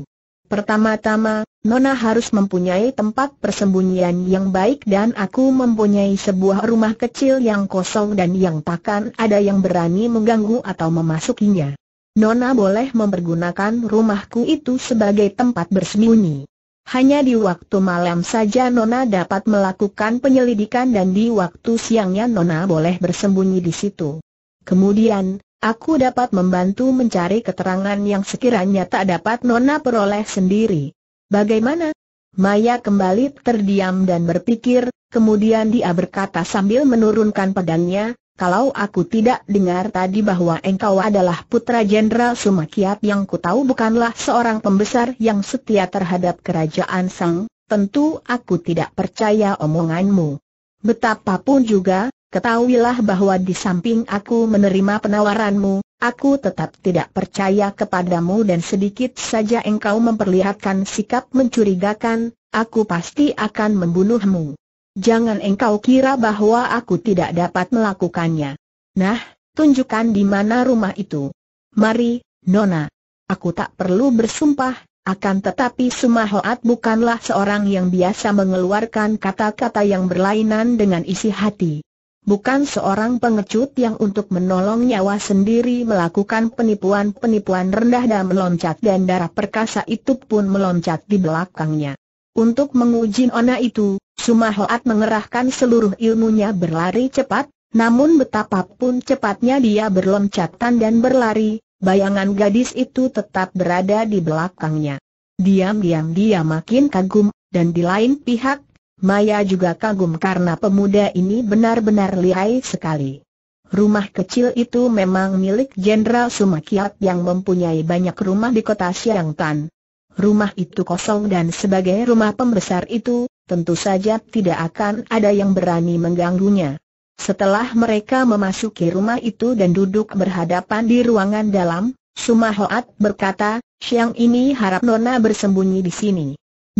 Pertama-tama, Nona harus mempunyai tempat persembunyian yang baik dan aku mempunyai sebuah rumah kecil yang kosong dan yang takkan ada yang berani mengganggu atau memasukinya. Nona boleh mempergunakan rumahku itu sebagai tempat bersembunyi. Hanya di waktu malam saja Nona dapat melakukan penyelidikan dan di waktu siangnya Nona boleh bersembunyi di situ. Kemudian, aku dapat membantu mencari keterangan yang sekiranya tak dapat Nona peroleh sendiri. Bagaimana? Maya kembali terdiam dan berpikir, kemudian dia berkata sambil menurunkan pedangnya, kalau aku tidak dengar tadi bahwa engkau adalah putra Jenderal Sumakiat yang ku tahu bukanlah seorang pembesar yang setia terhadap kerajaan Sang, tentu aku tidak percaya omonganmu. Betapapun juga, ketahuilah bahwa di samping aku menerima penawaranmu, Aku tetap tidak percaya kepadamu dan sedikit saja engkau memperlihatkan sikap mencurigakan, aku pasti akan membunuhmu. Jangan engkau kira bahwa aku tidak dapat melakukannya. Nah, tunjukkan di mana rumah itu. Mari, Nona. Aku tak perlu bersumpah, akan tetapi Sumahoat bukanlah seorang yang biasa mengeluarkan kata-kata yang berlainan dengan isi hati bukan seorang pengecut yang untuk menolong nyawa sendiri melakukan penipuan-penipuan rendah dan meloncat dan darah perkasa itu pun meloncat di belakangnya. Untuk menguji Ona itu, Sumahoat mengerahkan seluruh ilmunya berlari cepat, namun betapapun cepatnya dia berloncatan dan berlari, bayangan gadis itu tetap berada di belakangnya. Diam-diam dia makin kagum, dan di lain pihak, Maya juga kagum karena pemuda ini benar-benar lihai sekali. Rumah kecil itu memang milik Jenderal Sumakiat yang mempunyai banyak rumah di kota Siangtan. Rumah itu kosong dan sebagai rumah pembesar itu, tentu saja tidak akan ada yang berani mengganggunya. Setelah mereka memasuki rumah itu dan duduk berhadapan di ruangan dalam, Sumahoat berkata, siang ini harap Nona bersembunyi di sini.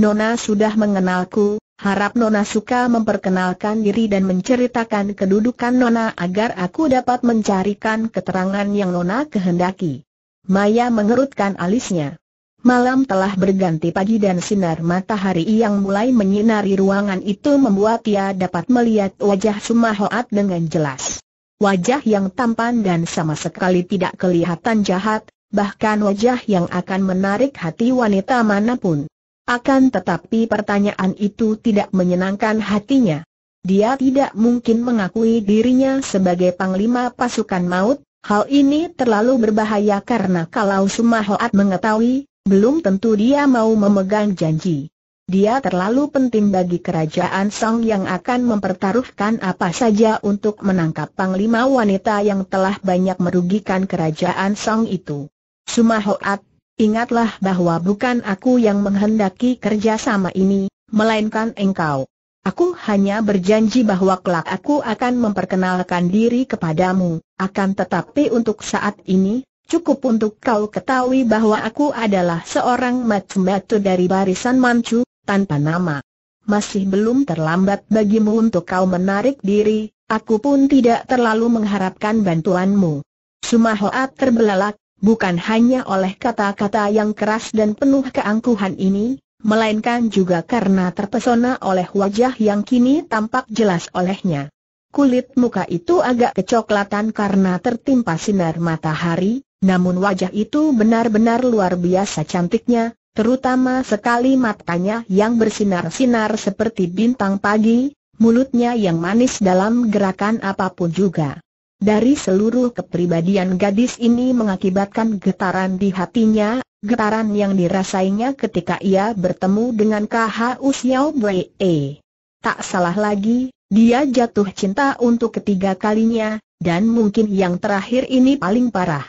Nona sudah mengenalku, Harap Nona suka memperkenalkan diri dan menceritakan kedudukan Nona agar aku dapat mencarikan keterangan yang Nona kehendaki. Maya mengerutkan alisnya. Malam telah berganti pagi dan sinar matahari yang mulai menyinari ruangan itu membuat ia dapat melihat wajah Sumahoat dengan jelas. Wajah yang tampan dan sama sekali tidak kelihatan jahat, bahkan wajah yang akan menarik hati wanita manapun. Akan tetapi pertanyaan itu tidak menyenangkan hatinya. Dia tidak mungkin mengakui dirinya sebagai panglima pasukan maut, hal ini terlalu berbahaya karena kalau Sumahoat mengetahui, belum tentu dia mau memegang janji. Dia terlalu penting bagi kerajaan Song yang akan mempertaruhkan apa saja untuk menangkap panglima wanita yang telah banyak merugikan kerajaan Song itu. Sumahoat ingatlah bahwa bukan aku yang menghendaki kerjasama ini, melainkan engkau. Aku hanya berjanji bahwa kelak aku akan memperkenalkan diri kepadamu, akan tetapi untuk saat ini, cukup untuk kau ketahui bahwa aku adalah seorang macem-macem dari barisan mancu, tanpa nama. Masih belum terlambat bagimu untuk kau menarik diri, aku pun tidak terlalu mengharapkan bantuanmu. Sumahoat terbelalak, bukan hanya oleh kata-kata yang keras dan penuh keangkuhan ini, melainkan juga karena terpesona oleh wajah yang kini tampak jelas olehnya. Kulit muka itu agak kecoklatan karena tertimpa sinar matahari, namun wajah itu benar-benar luar biasa cantiknya, terutama sekali matanya yang bersinar-sinar seperti bintang pagi, mulutnya yang manis dalam gerakan apapun juga dari seluruh kepribadian gadis ini mengakibatkan getaran di hatinya, getaran yang dirasainya ketika ia bertemu dengan KHU Xiao Wei. Tak salah lagi, dia jatuh cinta untuk ketiga kalinya, dan mungkin yang terakhir ini paling parah.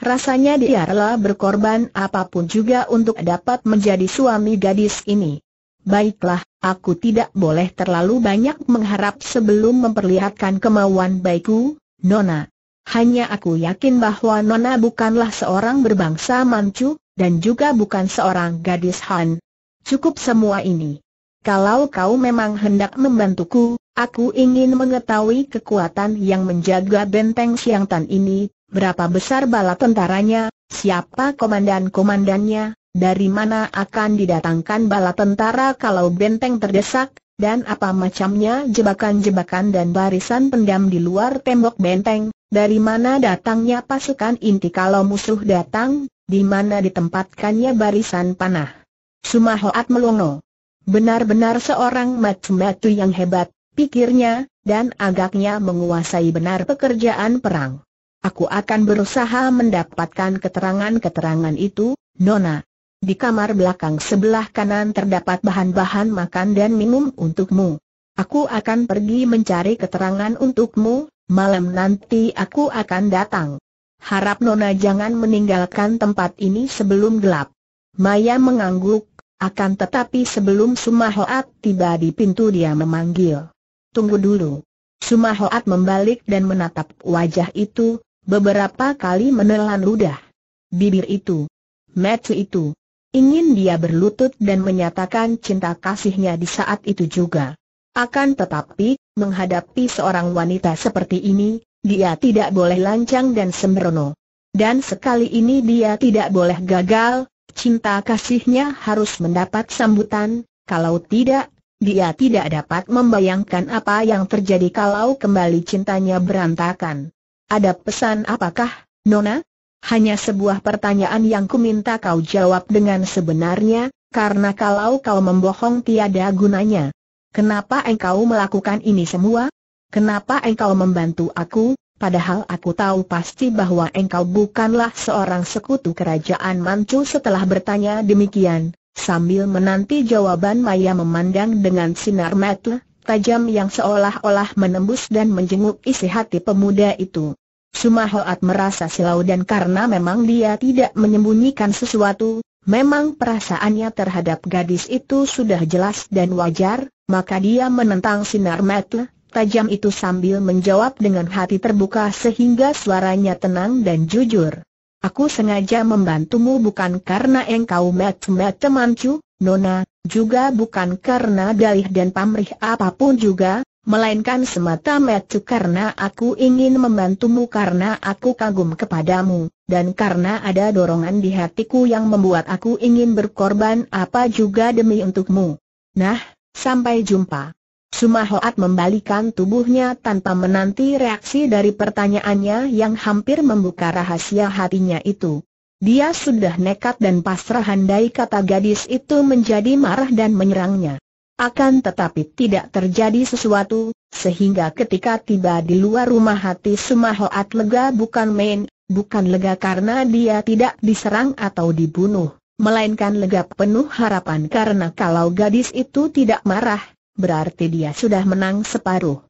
Rasanya dia rela berkorban apapun juga untuk dapat menjadi suami gadis ini. Baiklah, aku tidak boleh terlalu banyak mengharap sebelum memperlihatkan kemauan baikku, Nona. Hanya aku yakin bahwa Nona bukanlah seorang berbangsa Manchu, dan juga bukan seorang gadis Han. Cukup semua ini. Kalau kau memang hendak membantuku, aku ingin mengetahui kekuatan yang menjaga benteng Siang Tan ini, berapa besar bala tentaranya, siapa komandan-komandannya, dari mana akan didatangkan bala tentara kalau benteng terdesak, dan apa macamnya jebakan-jebakan dan barisan pendam di luar tembok benteng, dari mana datangnya pasukan inti kalau musuh datang, di mana ditempatkannya barisan panah. Sumahoat melongo. Benar-benar seorang macam macu yang hebat, pikirnya, dan agaknya menguasai benar pekerjaan perang. Aku akan berusaha mendapatkan keterangan-keterangan itu, Nona, di kamar belakang sebelah kanan terdapat bahan-bahan makan dan minum untukmu. Aku akan pergi mencari keterangan untukmu, malam nanti aku akan datang. Harap Nona jangan meninggalkan tempat ini sebelum gelap. Maya mengangguk, akan tetapi sebelum Sumahoat tiba di pintu dia memanggil. Tunggu dulu. Sumahoat membalik dan menatap wajah itu, beberapa kali menelan ludah. Bibir itu. Mata itu. Ingin dia berlutut dan menyatakan cinta kasihnya di saat itu juga. Akan tetapi, menghadapi seorang wanita seperti ini, dia tidak boleh lancang dan sembrono. Dan sekali ini dia tidak boleh gagal, cinta kasihnya harus mendapat sambutan, kalau tidak, dia tidak dapat membayangkan apa yang terjadi kalau kembali cintanya berantakan. Ada pesan apakah, Nona? Hanya sebuah pertanyaan yang kuminta kau jawab dengan sebenarnya, karena kalau kau membohong tiada gunanya. Kenapa engkau melakukan ini semua? Kenapa engkau membantu aku, padahal aku tahu pasti bahwa engkau bukanlah seorang sekutu kerajaan Manchu setelah bertanya demikian, sambil menanti jawaban Maya memandang dengan sinar mata tajam yang seolah-olah menembus dan menjenguk isi hati pemuda itu. Sumahoat merasa silau dan karena memang dia tidak menyembunyikan sesuatu, memang perasaannya terhadap gadis itu sudah jelas dan wajar, maka dia menentang sinar mata tajam itu sambil menjawab dengan hati terbuka sehingga suaranya tenang dan jujur. Aku sengaja membantumu bukan karena engkau met-met temanku, Nona, juga bukan karena dalih dan pamrih apapun juga, melainkan semata metu karena aku ingin membantumu karena aku kagum kepadamu, dan karena ada dorongan di hatiku yang membuat aku ingin berkorban apa juga demi untukmu. Nah, sampai jumpa. Sumahoat membalikan tubuhnya tanpa menanti reaksi dari pertanyaannya yang hampir membuka rahasia hatinya itu. Dia sudah nekat dan pasrah handai kata gadis itu menjadi marah dan menyerangnya. Akan tetapi tidak terjadi sesuatu, sehingga ketika tiba di luar rumah hati Sumahoat lega bukan main, bukan lega karena dia tidak diserang atau dibunuh, melainkan lega penuh harapan karena kalau gadis itu tidak marah, berarti dia sudah menang separuh.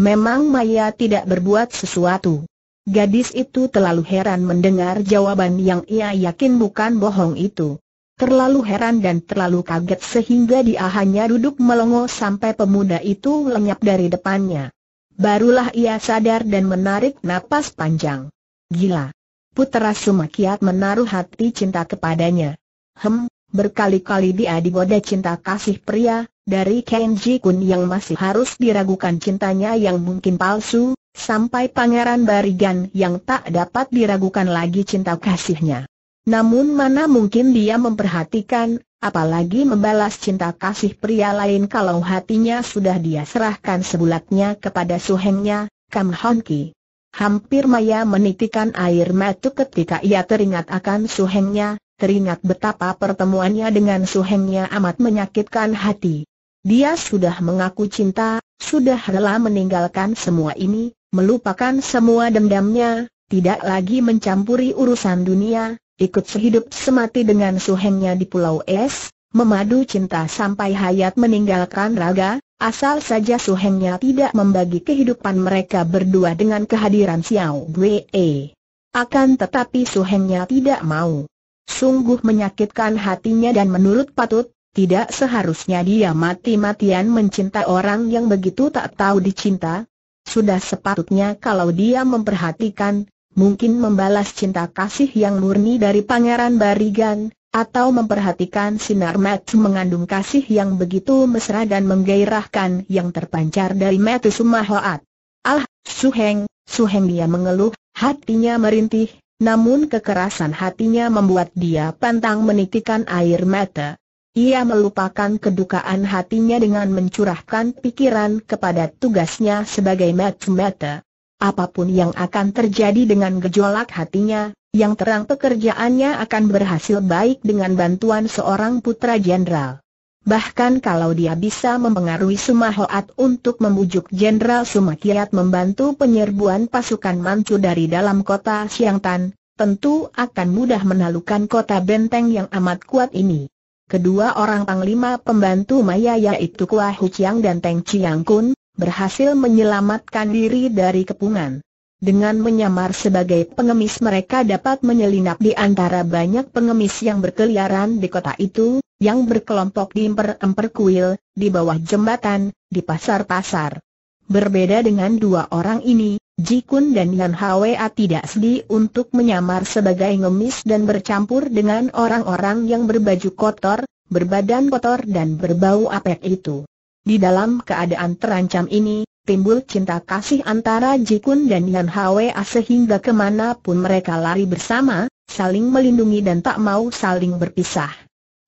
Memang Maya tidak berbuat sesuatu. Gadis itu terlalu heran mendengar jawaban yang ia yakin bukan bohong itu terlalu heran dan terlalu kaget sehingga dia hanya duduk melongo sampai pemuda itu lenyap dari depannya. Barulah ia sadar dan menarik napas panjang. Gila. Putera Sumakiat menaruh hati cinta kepadanya. Hem, berkali-kali dia digoda cinta kasih pria, dari Kenji Kun yang masih harus diragukan cintanya yang mungkin palsu, sampai Pangeran Barigan yang tak dapat diragukan lagi cinta kasihnya. Namun mana mungkin dia memperhatikan, apalagi membalas cinta kasih pria lain kalau hatinya sudah dia serahkan sebulatnya kepada suhengnya, Kam Hon Ki. Hampir Maya menitikan air mata ketika ia teringat akan suhengnya, teringat betapa pertemuannya dengan suhengnya amat menyakitkan hati. Dia sudah mengaku cinta, sudah rela meninggalkan semua ini, melupakan semua dendamnya, tidak lagi mencampuri urusan dunia, ikut sehidup semati dengan suhengnya di Pulau Es, memadu cinta sampai hayat meninggalkan raga, asal saja suhengnya tidak membagi kehidupan mereka berdua dengan kehadiran Xiao Wei. Akan tetapi suhengnya tidak mau. Sungguh menyakitkan hatinya dan menurut patut, tidak seharusnya dia mati-matian mencinta orang yang begitu tak tahu dicinta. Sudah sepatutnya kalau dia memperhatikan, mungkin membalas cinta kasih yang murni dari Pangeran Barigan, atau memperhatikan sinar mata mengandung kasih yang begitu mesra dan menggairahkan yang terpancar dari mata Sumahoat. Ah, Suheng, Suheng dia mengeluh, hatinya merintih, namun kekerasan hatinya membuat dia pantang menitikan air mata. Ia melupakan kedukaan hatinya dengan mencurahkan pikiran kepada tugasnya sebagai mata-mata. Apapun yang akan terjadi dengan gejolak hatinya, yang terang pekerjaannya akan berhasil baik dengan bantuan seorang putra jenderal. Bahkan kalau dia bisa mempengaruhi Sumahoat untuk membujuk Jenderal Sumakiat membantu penyerbuan pasukan Manchu dari dalam kota Siangtan, tentu akan mudah menaklukkan kota benteng yang amat kuat ini. Kedua orang panglima pembantu Maya yaitu Kua Huciang dan Teng Chiang Kun, berhasil menyelamatkan diri dari kepungan. Dengan menyamar sebagai pengemis mereka dapat menyelinap di antara banyak pengemis yang berkeliaran di kota itu, yang berkelompok di emper-emper kuil, di bawah jembatan, di pasar-pasar. Berbeda dengan dua orang ini, Jikun dan Yan Hwa tidak sedih untuk menyamar sebagai ngemis dan bercampur dengan orang-orang yang berbaju kotor, berbadan kotor dan berbau apek itu. Di dalam keadaan terancam ini, timbul cinta kasih antara Jikun dan Yan Hwa sehingga kemanapun mereka lari bersama, saling melindungi dan tak mau saling berpisah.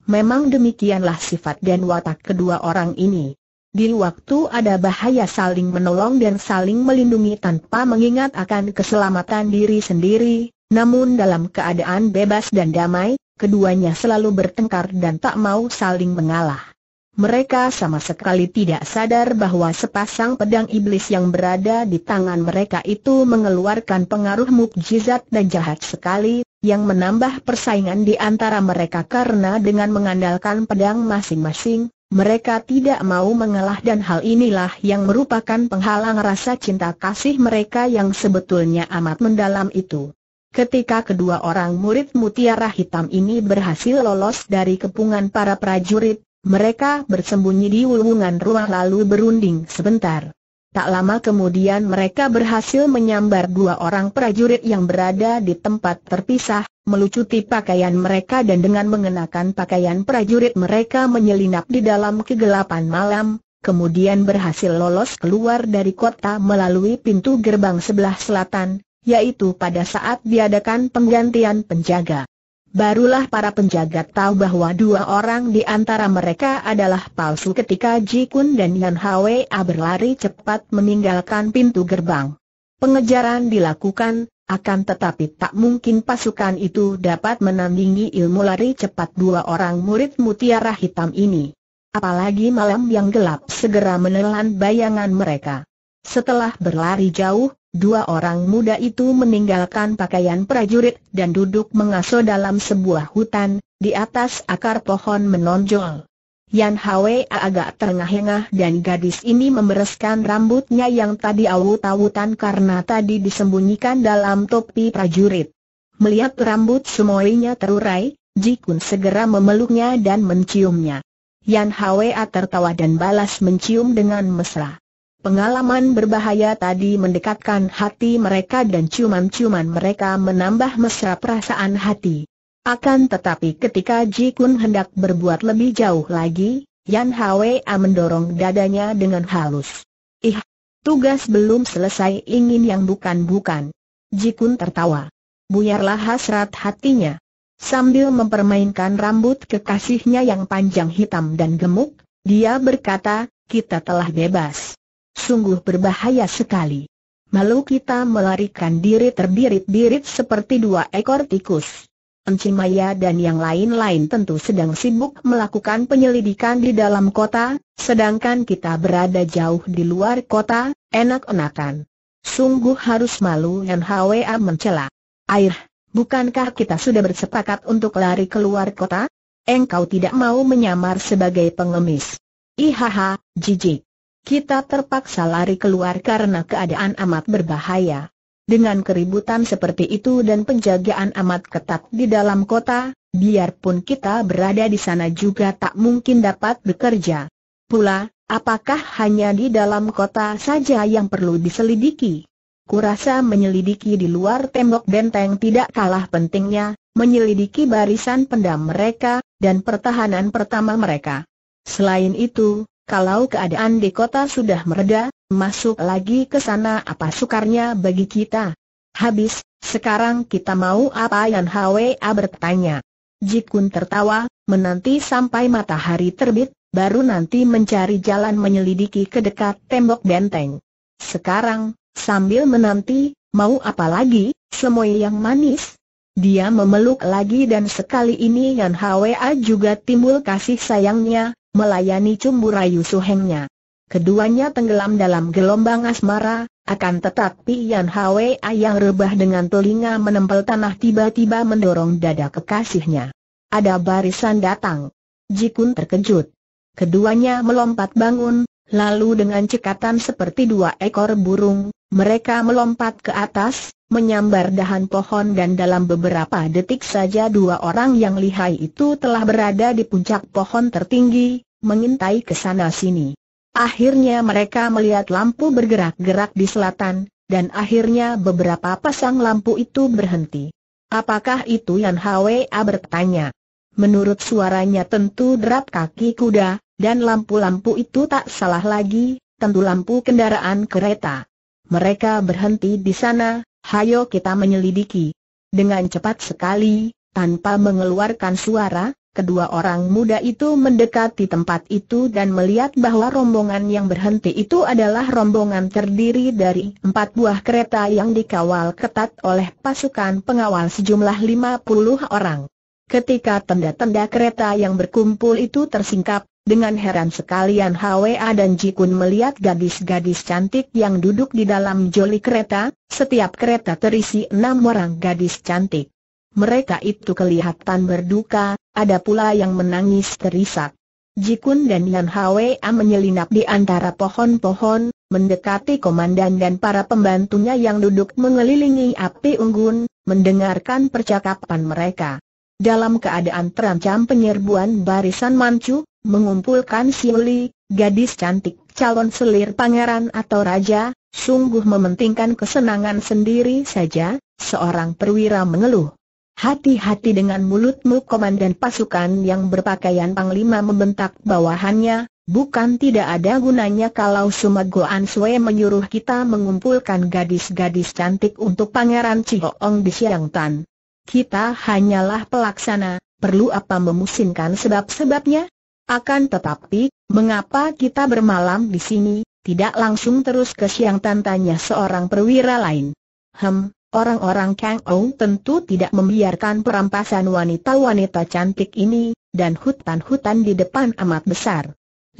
Memang demikianlah sifat dan watak kedua orang ini. Di waktu ada bahaya saling menolong dan saling melindungi tanpa mengingat akan keselamatan diri sendiri, namun dalam keadaan bebas dan damai, keduanya selalu bertengkar dan tak mau saling mengalah. Mereka sama sekali tidak sadar bahwa sepasang pedang iblis yang berada di tangan mereka itu mengeluarkan pengaruh mukjizat dan jahat sekali, yang menambah persaingan di antara mereka karena dengan mengandalkan pedang masing-masing, mereka tidak mau mengalah dan hal inilah yang merupakan penghalang rasa cinta kasih mereka yang sebetulnya amat mendalam itu. Ketika kedua orang murid mutiara hitam ini berhasil lolos dari kepungan para prajurit, mereka bersembunyi di wulungan ruang lalu berunding sebentar. Tak lama kemudian mereka berhasil menyambar dua orang prajurit yang berada di tempat terpisah, melucuti pakaian mereka dan dengan mengenakan pakaian prajurit mereka menyelinap di dalam kegelapan malam, kemudian berhasil lolos keluar dari kota melalui pintu gerbang sebelah selatan, yaitu pada saat diadakan penggantian penjaga. Barulah para penjaga tahu bahwa dua orang di antara mereka adalah palsu ketika Ji Kun dan Yan A berlari cepat meninggalkan pintu gerbang. Pengejaran dilakukan, akan tetapi tak mungkin pasukan itu dapat menandingi ilmu lari cepat dua orang murid mutiara hitam ini. Apalagi malam yang gelap segera menelan bayangan mereka. Setelah berlari jauh, Dua orang muda itu meninggalkan pakaian prajurit dan duduk mengasuh dalam sebuah hutan, di atas akar pohon menonjol. Yan Hwa agak terengah-engah dan gadis ini membereskan rambutnya yang tadi awut-awutan karena tadi disembunyikan dalam topi prajurit. Melihat rambut semuanya terurai, Jikun segera memeluknya dan menciumnya. Yan Hwa tertawa dan balas mencium dengan mesra. Pengalaman berbahaya tadi mendekatkan hati mereka dan cuman-cuman mereka menambah mesra perasaan hati. Akan tetapi ketika Ji Kun hendak berbuat lebih jauh lagi, Yan Hwa mendorong dadanya dengan halus. Ih, tugas belum selesai ingin yang bukan-bukan. Ji Kun tertawa. Buyarlah hasrat hatinya. Sambil mempermainkan rambut kekasihnya yang panjang hitam dan gemuk, dia berkata, kita telah bebas. Sungguh berbahaya sekali. Malu kita melarikan diri terbirit-birit seperti dua ekor tikus. Encimaya Maya dan yang lain-lain tentu sedang sibuk melakukan penyelidikan di dalam kota, sedangkan kita berada jauh di luar kota, enak-enakan. Sungguh harus malu HWA mencela. Air, bukankah kita sudah bersepakat untuk lari keluar kota? Engkau tidak mau menyamar sebagai pengemis. Ihaha, jijik. Kita terpaksa lari keluar karena keadaan amat berbahaya. Dengan keributan seperti itu dan penjagaan amat ketat di dalam kota, biarpun kita berada di sana juga tak mungkin dapat bekerja. Pula, apakah hanya di dalam kota saja yang perlu diselidiki? Kurasa menyelidiki di luar tembok benteng tidak kalah pentingnya, menyelidiki barisan pendam mereka, dan pertahanan pertama mereka. Selain itu, kalau keadaan di kota sudah mereda, masuk lagi ke sana apa sukarnya bagi kita? Habis, sekarang kita mau apa Yan Hwa bertanya. Jikun tertawa, menanti sampai matahari terbit, baru nanti mencari jalan menyelidiki ke dekat tembok benteng. Sekarang, sambil menanti, mau apa lagi, semoy yang manis? Dia memeluk lagi dan sekali ini Yan Hwa juga timbul kasih sayangnya, melayani cumbu rayu suhengnya. Keduanya tenggelam dalam gelombang asmara, akan tetapi Yan Hwa yang rebah dengan telinga menempel tanah tiba-tiba mendorong dada kekasihnya. Ada barisan datang. Jikun terkejut. Keduanya melompat bangun, lalu dengan cekatan seperti dua ekor burung, mereka melompat ke atas, menyambar dahan pohon dan dalam beberapa detik saja dua orang yang lihai itu telah berada di puncak pohon tertinggi, mengintai ke sana sini. Akhirnya mereka melihat lampu bergerak-gerak di selatan, dan akhirnya beberapa pasang lampu itu berhenti. Apakah itu Yan Hwa bertanya? Menurut suaranya tentu derap kaki kuda, dan lampu-lampu itu tak salah lagi, tentu lampu kendaraan kereta. Mereka berhenti di sana, hayo kita menyelidiki. Dengan cepat sekali, tanpa mengeluarkan suara, Kedua orang muda itu mendekati tempat itu dan melihat bahwa rombongan yang berhenti itu adalah rombongan terdiri dari empat buah kereta yang dikawal ketat oleh pasukan pengawal sejumlah lima puluh orang. Ketika tenda-tenda kereta yang berkumpul itu tersingkap, dengan heran sekalian Hwa dan Jikun melihat gadis-gadis cantik yang duduk di dalam joli kereta, setiap kereta terisi enam orang gadis cantik. Mereka itu kelihatan berduka, ada pula yang menangis terisak. Jikun dan Yan Hwa menyelinap di antara pohon-pohon, mendekati komandan dan para pembantunya yang duduk mengelilingi api unggun, mendengarkan percakapan mereka. Dalam keadaan terancam penyerbuan barisan Manchu, Mengumpulkan Siuli, gadis cantik calon selir pangeran atau raja, sungguh mementingkan kesenangan sendiri saja, seorang perwira mengeluh. Hati-hati dengan mulutmu komandan pasukan yang berpakaian panglima membentak bawahannya, bukan tidak ada gunanya kalau Sumago Ansue menyuruh kita mengumpulkan gadis-gadis cantik untuk pangeran Cihoong di Siang Tan. Kita hanyalah pelaksana, perlu apa memusingkan sebab-sebabnya? Akan tetapi, mengapa kita bermalam di sini, tidak langsung terus ke siang tantanya seorang perwira lain? Hem, orang-orang Kang Ou tentu tidak membiarkan perampasan wanita-wanita cantik ini, dan hutan-hutan di depan amat besar.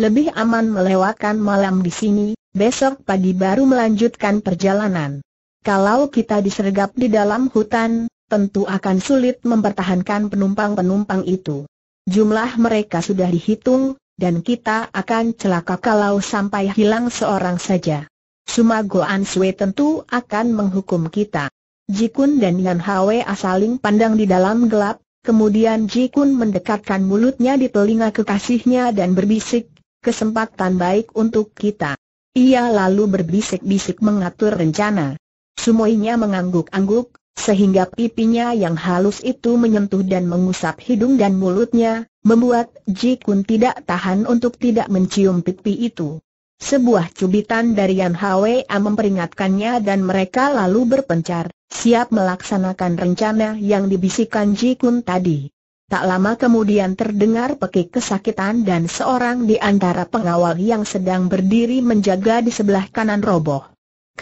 Lebih aman melewatkan malam di sini, besok pagi baru melanjutkan perjalanan. Kalau kita disergap di dalam hutan, tentu akan sulit mempertahankan penumpang-penumpang itu. Jumlah mereka sudah dihitung, dan kita akan celaka kalau sampai hilang seorang saja. Sumago Answe tentu akan menghukum kita. Jikun dan Yan Hwe asaling pandang di dalam gelap, kemudian Jikun mendekatkan mulutnya di telinga kekasihnya dan berbisik, kesempatan baik untuk kita. Ia lalu berbisik-bisik mengatur rencana. Sumoinya mengangguk-angguk, sehingga pipinya yang halus itu menyentuh dan mengusap hidung dan mulutnya, membuat Ji Kun tidak tahan untuk tidak mencium pipi itu. Sebuah cubitan dari Yan Hwa memperingatkannya dan mereka lalu berpencar, siap melaksanakan rencana yang dibisikkan Ji Kun tadi. Tak lama kemudian terdengar pekik kesakitan dan seorang di antara pengawal yang sedang berdiri menjaga di sebelah kanan roboh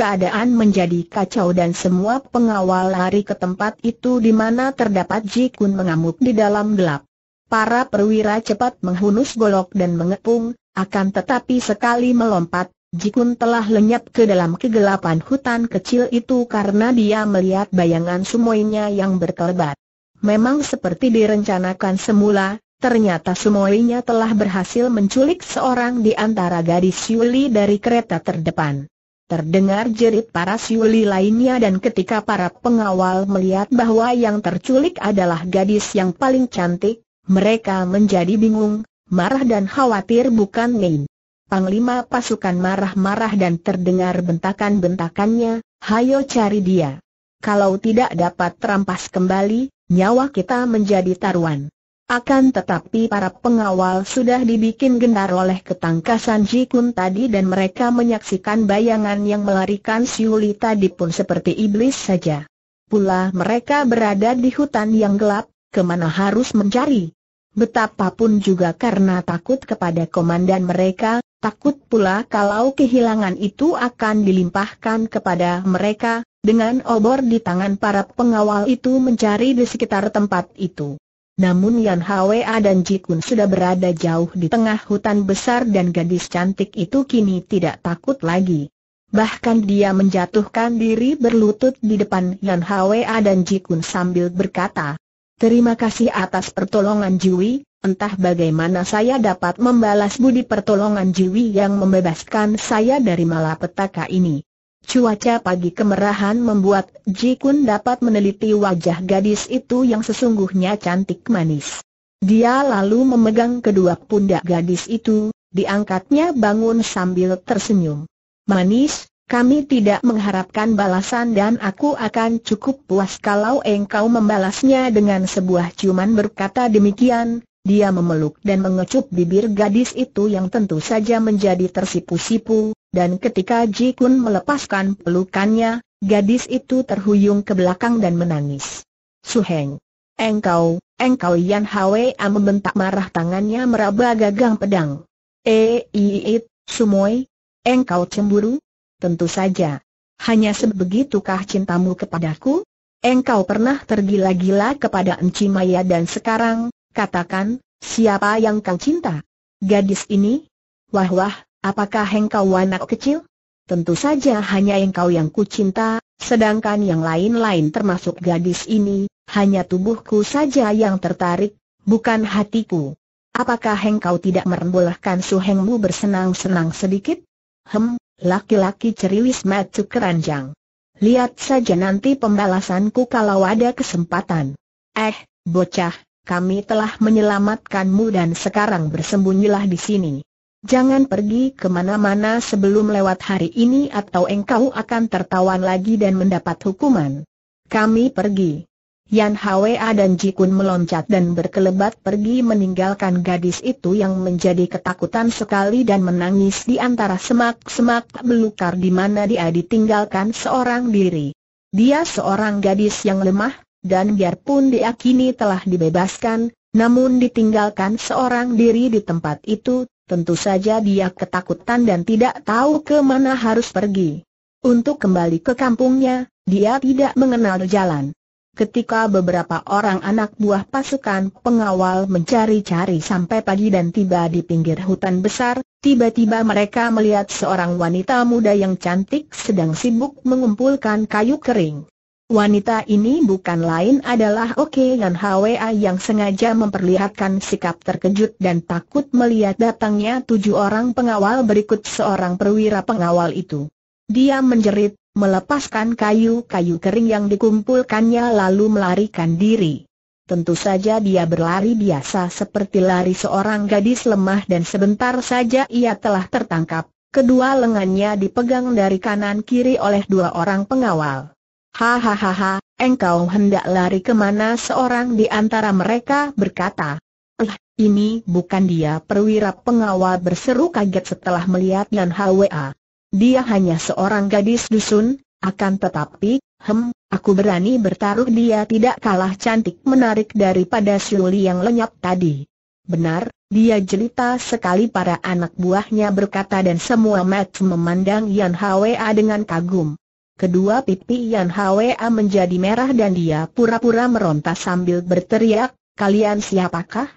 keadaan menjadi kacau dan semua pengawal lari ke tempat itu di mana terdapat Jikun mengamuk di dalam gelap. Para perwira cepat menghunus golok dan mengepung, akan tetapi sekali melompat, Jikun telah lenyap ke dalam kegelapan hutan kecil itu karena dia melihat bayangan sumoinya yang berkelebat. Memang seperti direncanakan semula, ternyata sumoinya telah berhasil menculik seorang di antara gadis Yuli dari kereta terdepan. Terdengar jerit para siuli lainnya dan ketika para pengawal melihat bahwa yang terculik adalah gadis yang paling cantik, mereka menjadi bingung, marah dan khawatir bukan main. Panglima pasukan marah-marah dan terdengar bentakan-bentakannya, hayo cari dia. Kalau tidak dapat terampas kembali, nyawa kita menjadi taruhan. Akan tetapi para pengawal sudah dibikin gendar oleh ketangkasan Jikun tadi dan mereka menyaksikan bayangan yang melarikan Siuli tadi pun seperti iblis saja. Pula mereka berada di hutan yang gelap, kemana harus mencari. Betapapun juga karena takut kepada komandan mereka, takut pula kalau kehilangan itu akan dilimpahkan kepada mereka, dengan obor di tangan para pengawal itu mencari di sekitar tempat itu. Namun Yan Hwa dan Jikun sudah berada jauh di tengah hutan besar dan gadis cantik itu kini tidak takut lagi. Bahkan dia menjatuhkan diri berlutut di depan Yan Hwa dan Jikun sambil berkata, Terima kasih atas pertolongan Jiwi, entah bagaimana saya dapat membalas budi pertolongan Jiwi yang membebaskan saya dari malapetaka ini. Cuaca pagi kemerahan membuat Jikun dapat meneliti wajah gadis itu yang sesungguhnya cantik manis. Dia lalu memegang kedua pundak gadis itu, diangkatnya bangun sambil tersenyum. Manis, kami tidak mengharapkan balasan dan aku akan cukup puas kalau engkau membalasnya dengan sebuah ciuman berkata demikian, dia memeluk dan mengecup bibir gadis itu yang tentu saja menjadi tersipu-sipu, dan ketika Ji Kun melepaskan pelukannya, gadis itu terhuyung ke belakang dan menangis. Suheng! Engkau, engkau Yan Hwa membentak marah tangannya meraba gagang pedang. Eh, iit, Sumoi, engkau cemburu? Tentu saja. Hanya sebegitukah cintamu kepadaku? Engkau pernah tergila-gila kepada Enci Maya dan sekarang, Katakan, siapa yang kau cinta? Gadis ini? Wah wah, apakah engkau anak kecil? Tentu saja hanya engkau yang ku cinta, sedangkan yang lain-lain termasuk gadis ini, hanya tubuhku saja yang tertarik, bukan hatiku. Apakah engkau tidak merembolahkan suhengmu bersenang-senang sedikit? Hem, laki-laki ceriwis matuk keranjang. Lihat saja nanti pembalasanku kalau ada kesempatan. Eh, bocah, kami telah menyelamatkanmu dan sekarang bersembunyilah di sini. Jangan pergi kemana-mana sebelum lewat hari ini atau engkau akan tertawan lagi dan mendapat hukuman. Kami pergi. Yan Hwa dan Jikun meloncat dan berkelebat pergi meninggalkan gadis itu yang menjadi ketakutan sekali dan menangis di antara semak-semak belukar di mana dia ditinggalkan seorang diri. Dia seorang gadis yang lemah, dan biarpun diakini telah dibebaskan, namun ditinggalkan seorang diri di tempat itu, tentu saja dia ketakutan dan tidak tahu ke mana harus pergi. Untuk kembali ke kampungnya, dia tidak mengenal jalan. Ketika beberapa orang anak buah pasukan pengawal mencari-cari sampai pagi dan tiba di pinggir hutan besar, tiba-tiba mereka melihat seorang wanita muda yang cantik sedang sibuk mengumpulkan kayu kering. Wanita ini bukan lain adalah Oke Yan Hwa yang sengaja memperlihatkan sikap terkejut dan takut melihat datangnya tujuh orang pengawal berikut seorang perwira pengawal itu. Dia menjerit, melepaskan kayu-kayu kering yang dikumpulkannya lalu melarikan diri. Tentu saja dia berlari biasa seperti lari seorang gadis lemah dan sebentar saja ia telah tertangkap. Kedua lengannya dipegang dari kanan kiri oleh dua orang pengawal. Hahaha, engkau hendak lari kemana seorang di antara mereka berkata. Eh, ini bukan dia perwira pengawal berseru kaget setelah melihat Yan Hwa. Dia hanya seorang gadis dusun, akan tetapi, hem, aku berani bertaruh dia tidak kalah cantik menarik daripada Siuli yang lenyap tadi. Benar, dia jelita sekali para anak buahnya berkata dan semua match memandang Yan Hwa dengan kagum. Kedua pipi Yan Hwa menjadi merah dan dia pura-pura meronta sambil berteriak, kalian siapakah?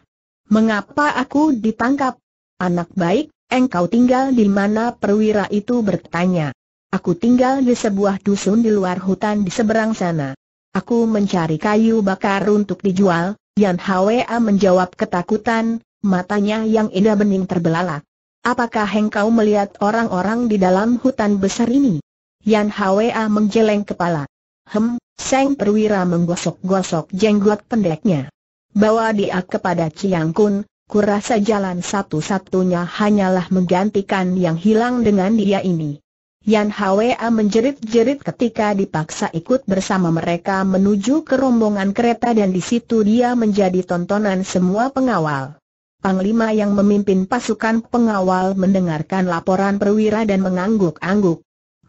Mengapa aku ditangkap? Anak baik, engkau tinggal di mana perwira itu bertanya. Aku tinggal di sebuah dusun di luar hutan di seberang sana. Aku mencari kayu bakar untuk dijual, Yan Hwa menjawab ketakutan, matanya yang indah bening terbelalak. Apakah engkau melihat orang-orang di dalam hutan besar ini? Yan Hwa menggeleng kepala. Hem, Seng Perwira menggosok-gosok jenggot pendeknya. Bawa dia kepada Chiang Kun, kurasa jalan satu-satunya hanyalah menggantikan yang hilang dengan dia ini. Yan Hwa menjerit-jerit ketika dipaksa ikut bersama mereka menuju ke rombongan kereta dan di situ dia menjadi tontonan semua pengawal. Panglima yang memimpin pasukan pengawal mendengarkan laporan perwira dan mengangguk-angguk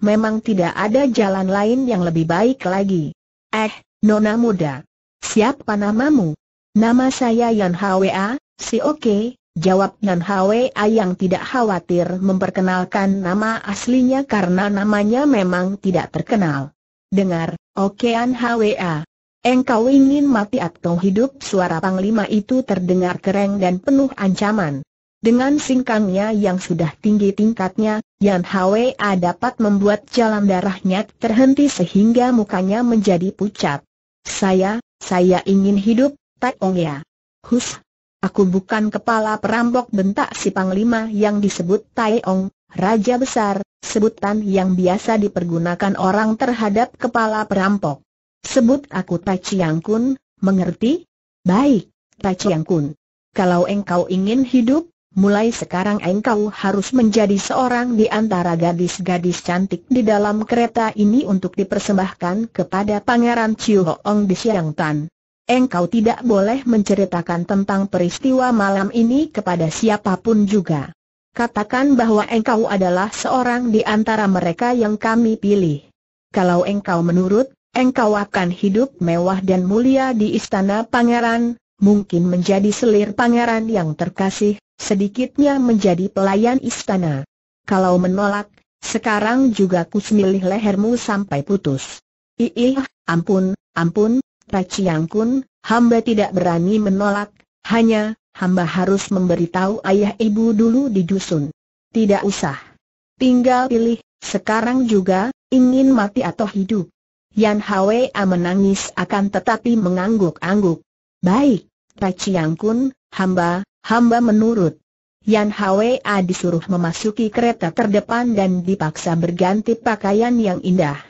memang tidak ada jalan lain yang lebih baik lagi. Eh, nona muda. Siapa namamu? Nama saya Yan Hwa, si Oke, Jawab Yan Hwa yang tidak khawatir memperkenalkan nama aslinya karena namanya memang tidak terkenal. Dengar, Okean Hwa. Engkau ingin mati atau hidup suara panglima itu terdengar kereng dan penuh ancaman. Dengan singkangnya yang sudah tinggi tingkatnya, Yan Hwa dapat membuat jalan darahnya terhenti sehingga mukanya menjadi pucat. Saya, saya ingin hidup, Tai Ong Ya. Hus, aku bukan kepala perampok bentak si panglima yang disebut Tai Ong, Raja Besar, sebutan yang biasa dipergunakan orang terhadap kepala perampok. Sebut aku Tai Chiang Kun, mengerti? Baik, Tai Chiang Kun. Kalau engkau ingin hidup, Mulai sekarang engkau harus menjadi seorang di antara gadis-gadis cantik di dalam kereta ini untuk dipersembahkan kepada Pangeran Chiu Hoong di Siang Tan. Engkau tidak boleh menceritakan tentang peristiwa malam ini kepada siapapun juga. Katakan bahwa engkau adalah seorang di antara mereka yang kami pilih. Kalau engkau menurut, engkau akan hidup mewah dan mulia di istana pangeran, mungkin menjadi selir pangeran yang terkasih, sedikitnya menjadi pelayan istana. Kalau menolak, sekarang juga kusmilih lehermu sampai putus. Iih, ampun, ampun, Raciang Kun, hamba tidak berani menolak, hanya, hamba harus memberitahu ayah ibu dulu di dusun. Tidak usah. Tinggal pilih, sekarang juga, ingin mati atau hidup. Yan Hwa menangis akan tetapi mengangguk-angguk. Baik, Kaciang Kun, hamba, hamba menurut. Yan Hwa disuruh memasuki kereta terdepan dan dipaksa berganti pakaian yang indah.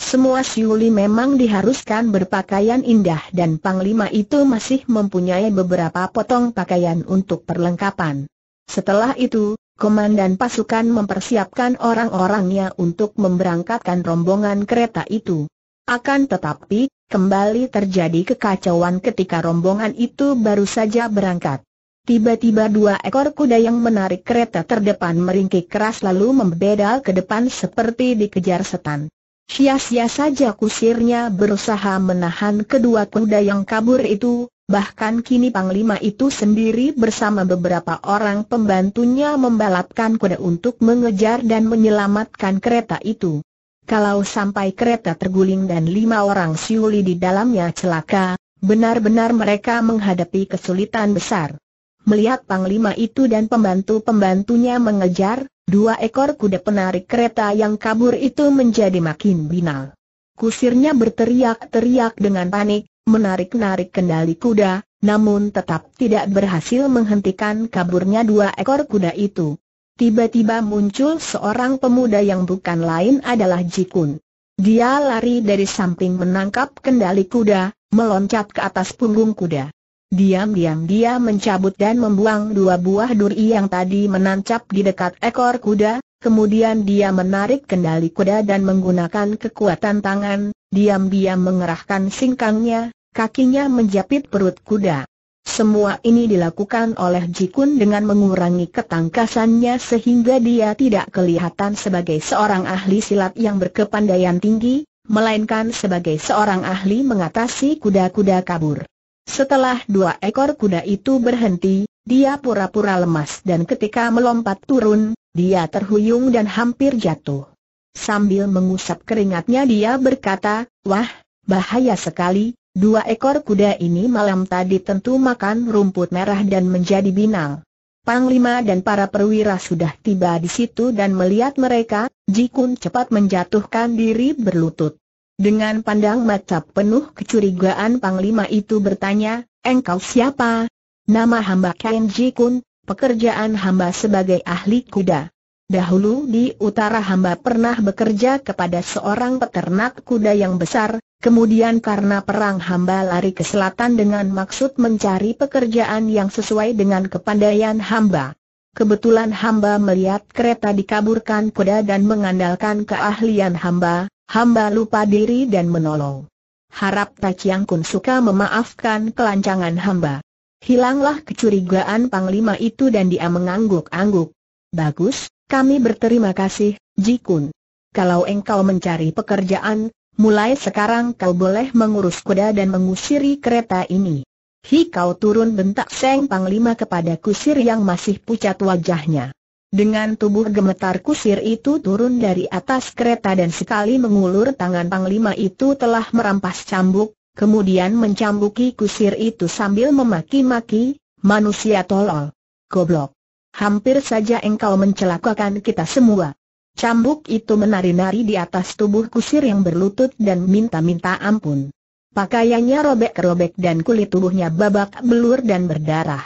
Semua Siuli memang diharuskan berpakaian indah dan Panglima itu masih mempunyai beberapa potong pakaian untuk perlengkapan. Setelah itu, komandan pasukan mempersiapkan orang-orangnya untuk memberangkatkan rombongan kereta itu. Akan tetapi, Kembali terjadi kekacauan ketika rombongan itu baru saja berangkat. Tiba-tiba dua ekor kuda yang menarik kereta terdepan meringkik keras lalu membedal ke depan seperti dikejar setan. Sia-sia saja kusirnya berusaha menahan kedua kuda yang kabur itu, bahkan kini Panglima itu sendiri bersama beberapa orang pembantunya membalapkan kuda untuk mengejar dan menyelamatkan kereta itu. Kalau sampai kereta terguling dan lima orang siuli di dalamnya celaka, benar-benar mereka menghadapi kesulitan besar. Melihat panglima itu dan pembantu-pembantunya mengejar, dua ekor kuda penarik kereta yang kabur itu menjadi makin binal. Kusirnya berteriak-teriak dengan panik, menarik-narik kendali kuda, namun tetap tidak berhasil menghentikan kaburnya dua ekor kuda itu. Tiba-tiba muncul seorang pemuda yang bukan lain adalah Jikun. Dia lari dari samping menangkap kendali kuda, meloncat ke atas punggung kuda. Diam-diam dia mencabut dan membuang dua buah duri yang tadi menancap di dekat ekor kuda, kemudian dia menarik kendali kuda dan menggunakan kekuatan tangan, diam-diam mengerahkan singkangnya, kakinya menjepit perut kuda. Semua ini dilakukan oleh Jikun dengan mengurangi ketangkasannya sehingga dia tidak kelihatan sebagai seorang ahli silat yang berkepandaian tinggi, melainkan sebagai seorang ahli mengatasi kuda-kuda kabur. Setelah dua ekor kuda itu berhenti, dia pura-pura lemas dan ketika melompat turun, dia terhuyung dan hampir jatuh. Sambil mengusap keringatnya dia berkata, wah, bahaya sekali, Dua ekor kuda ini malam tadi tentu makan rumput merah dan menjadi binang. Panglima dan para perwira sudah tiba di situ dan melihat mereka, Jikun cepat menjatuhkan diri berlutut. Dengan pandang mata penuh kecurigaan Panglima itu bertanya, engkau siapa? Nama hamba Kain Jikun, pekerjaan hamba sebagai ahli kuda. Dahulu di utara hamba pernah bekerja kepada seorang peternak kuda yang besar, Kemudian karena perang hamba lari ke selatan dengan maksud mencari pekerjaan yang sesuai dengan kepandaian hamba. Kebetulan hamba melihat kereta dikaburkan kuda dan mengandalkan keahlian hamba, hamba lupa diri dan menolong. Harap Taciang Kun suka memaafkan kelancangan hamba. Hilanglah kecurigaan Panglima itu dan dia mengangguk-angguk. Bagus, kami berterima kasih, Jikun. Kalau engkau mencari pekerjaan, mulai sekarang kau boleh mengurus kuda dan mengusiri kereta ini. Hi kau turun bentak Seng Panglima kepada kusir yang masih pucat wajahnya. Dengan tubuh gemetar kusir itu turun dari atas kereta dan sekali mengulur tangan Panglima itu telah merampas cambuk, kemudian mencambuki kusir itu sambil memaki-maki, manusia tolol. Goblok. Hampir saja engkau mencelakakan kita semua. Cambuk itu menari-nari di atas tubuh kusir yang berlutut dan minta-minta ampun. Pakaiannya robek-robek dan kulit tubuhnya babak belur dan berdarah.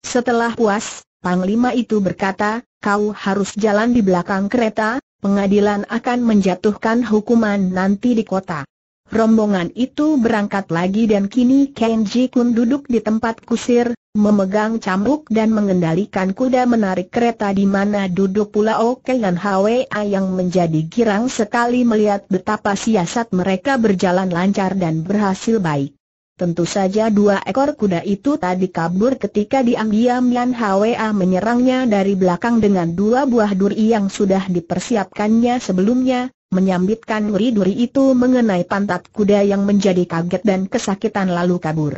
Setelah puas, Panglima itu berkata, kau harus jalan di belakang kereta, pengadilan akan menjatuhkan hukuman nanti di kota. Rombongan itu berangkat lagi dan kini Kenji Kun duduk di tempat kusir, memegang cambuk dan mengendalikan kuda menarik kereta di mana duduk pula Oke dan Hwa yang menjadi girang sekali melihat betapa siasat mereka berjalan lancar dan berhasil baik. Tentu saja dua ekor kuda itu tadi kabur ketika diam-diam Yan Hwa menyerangnya dari belakang dengan dua buah duri yang sudah dipersiapkannya sebelumnya, menyambitkan duri-duri itu mengenai pantat kuda yang menjadi kaget dan kesakitan lalu kabur.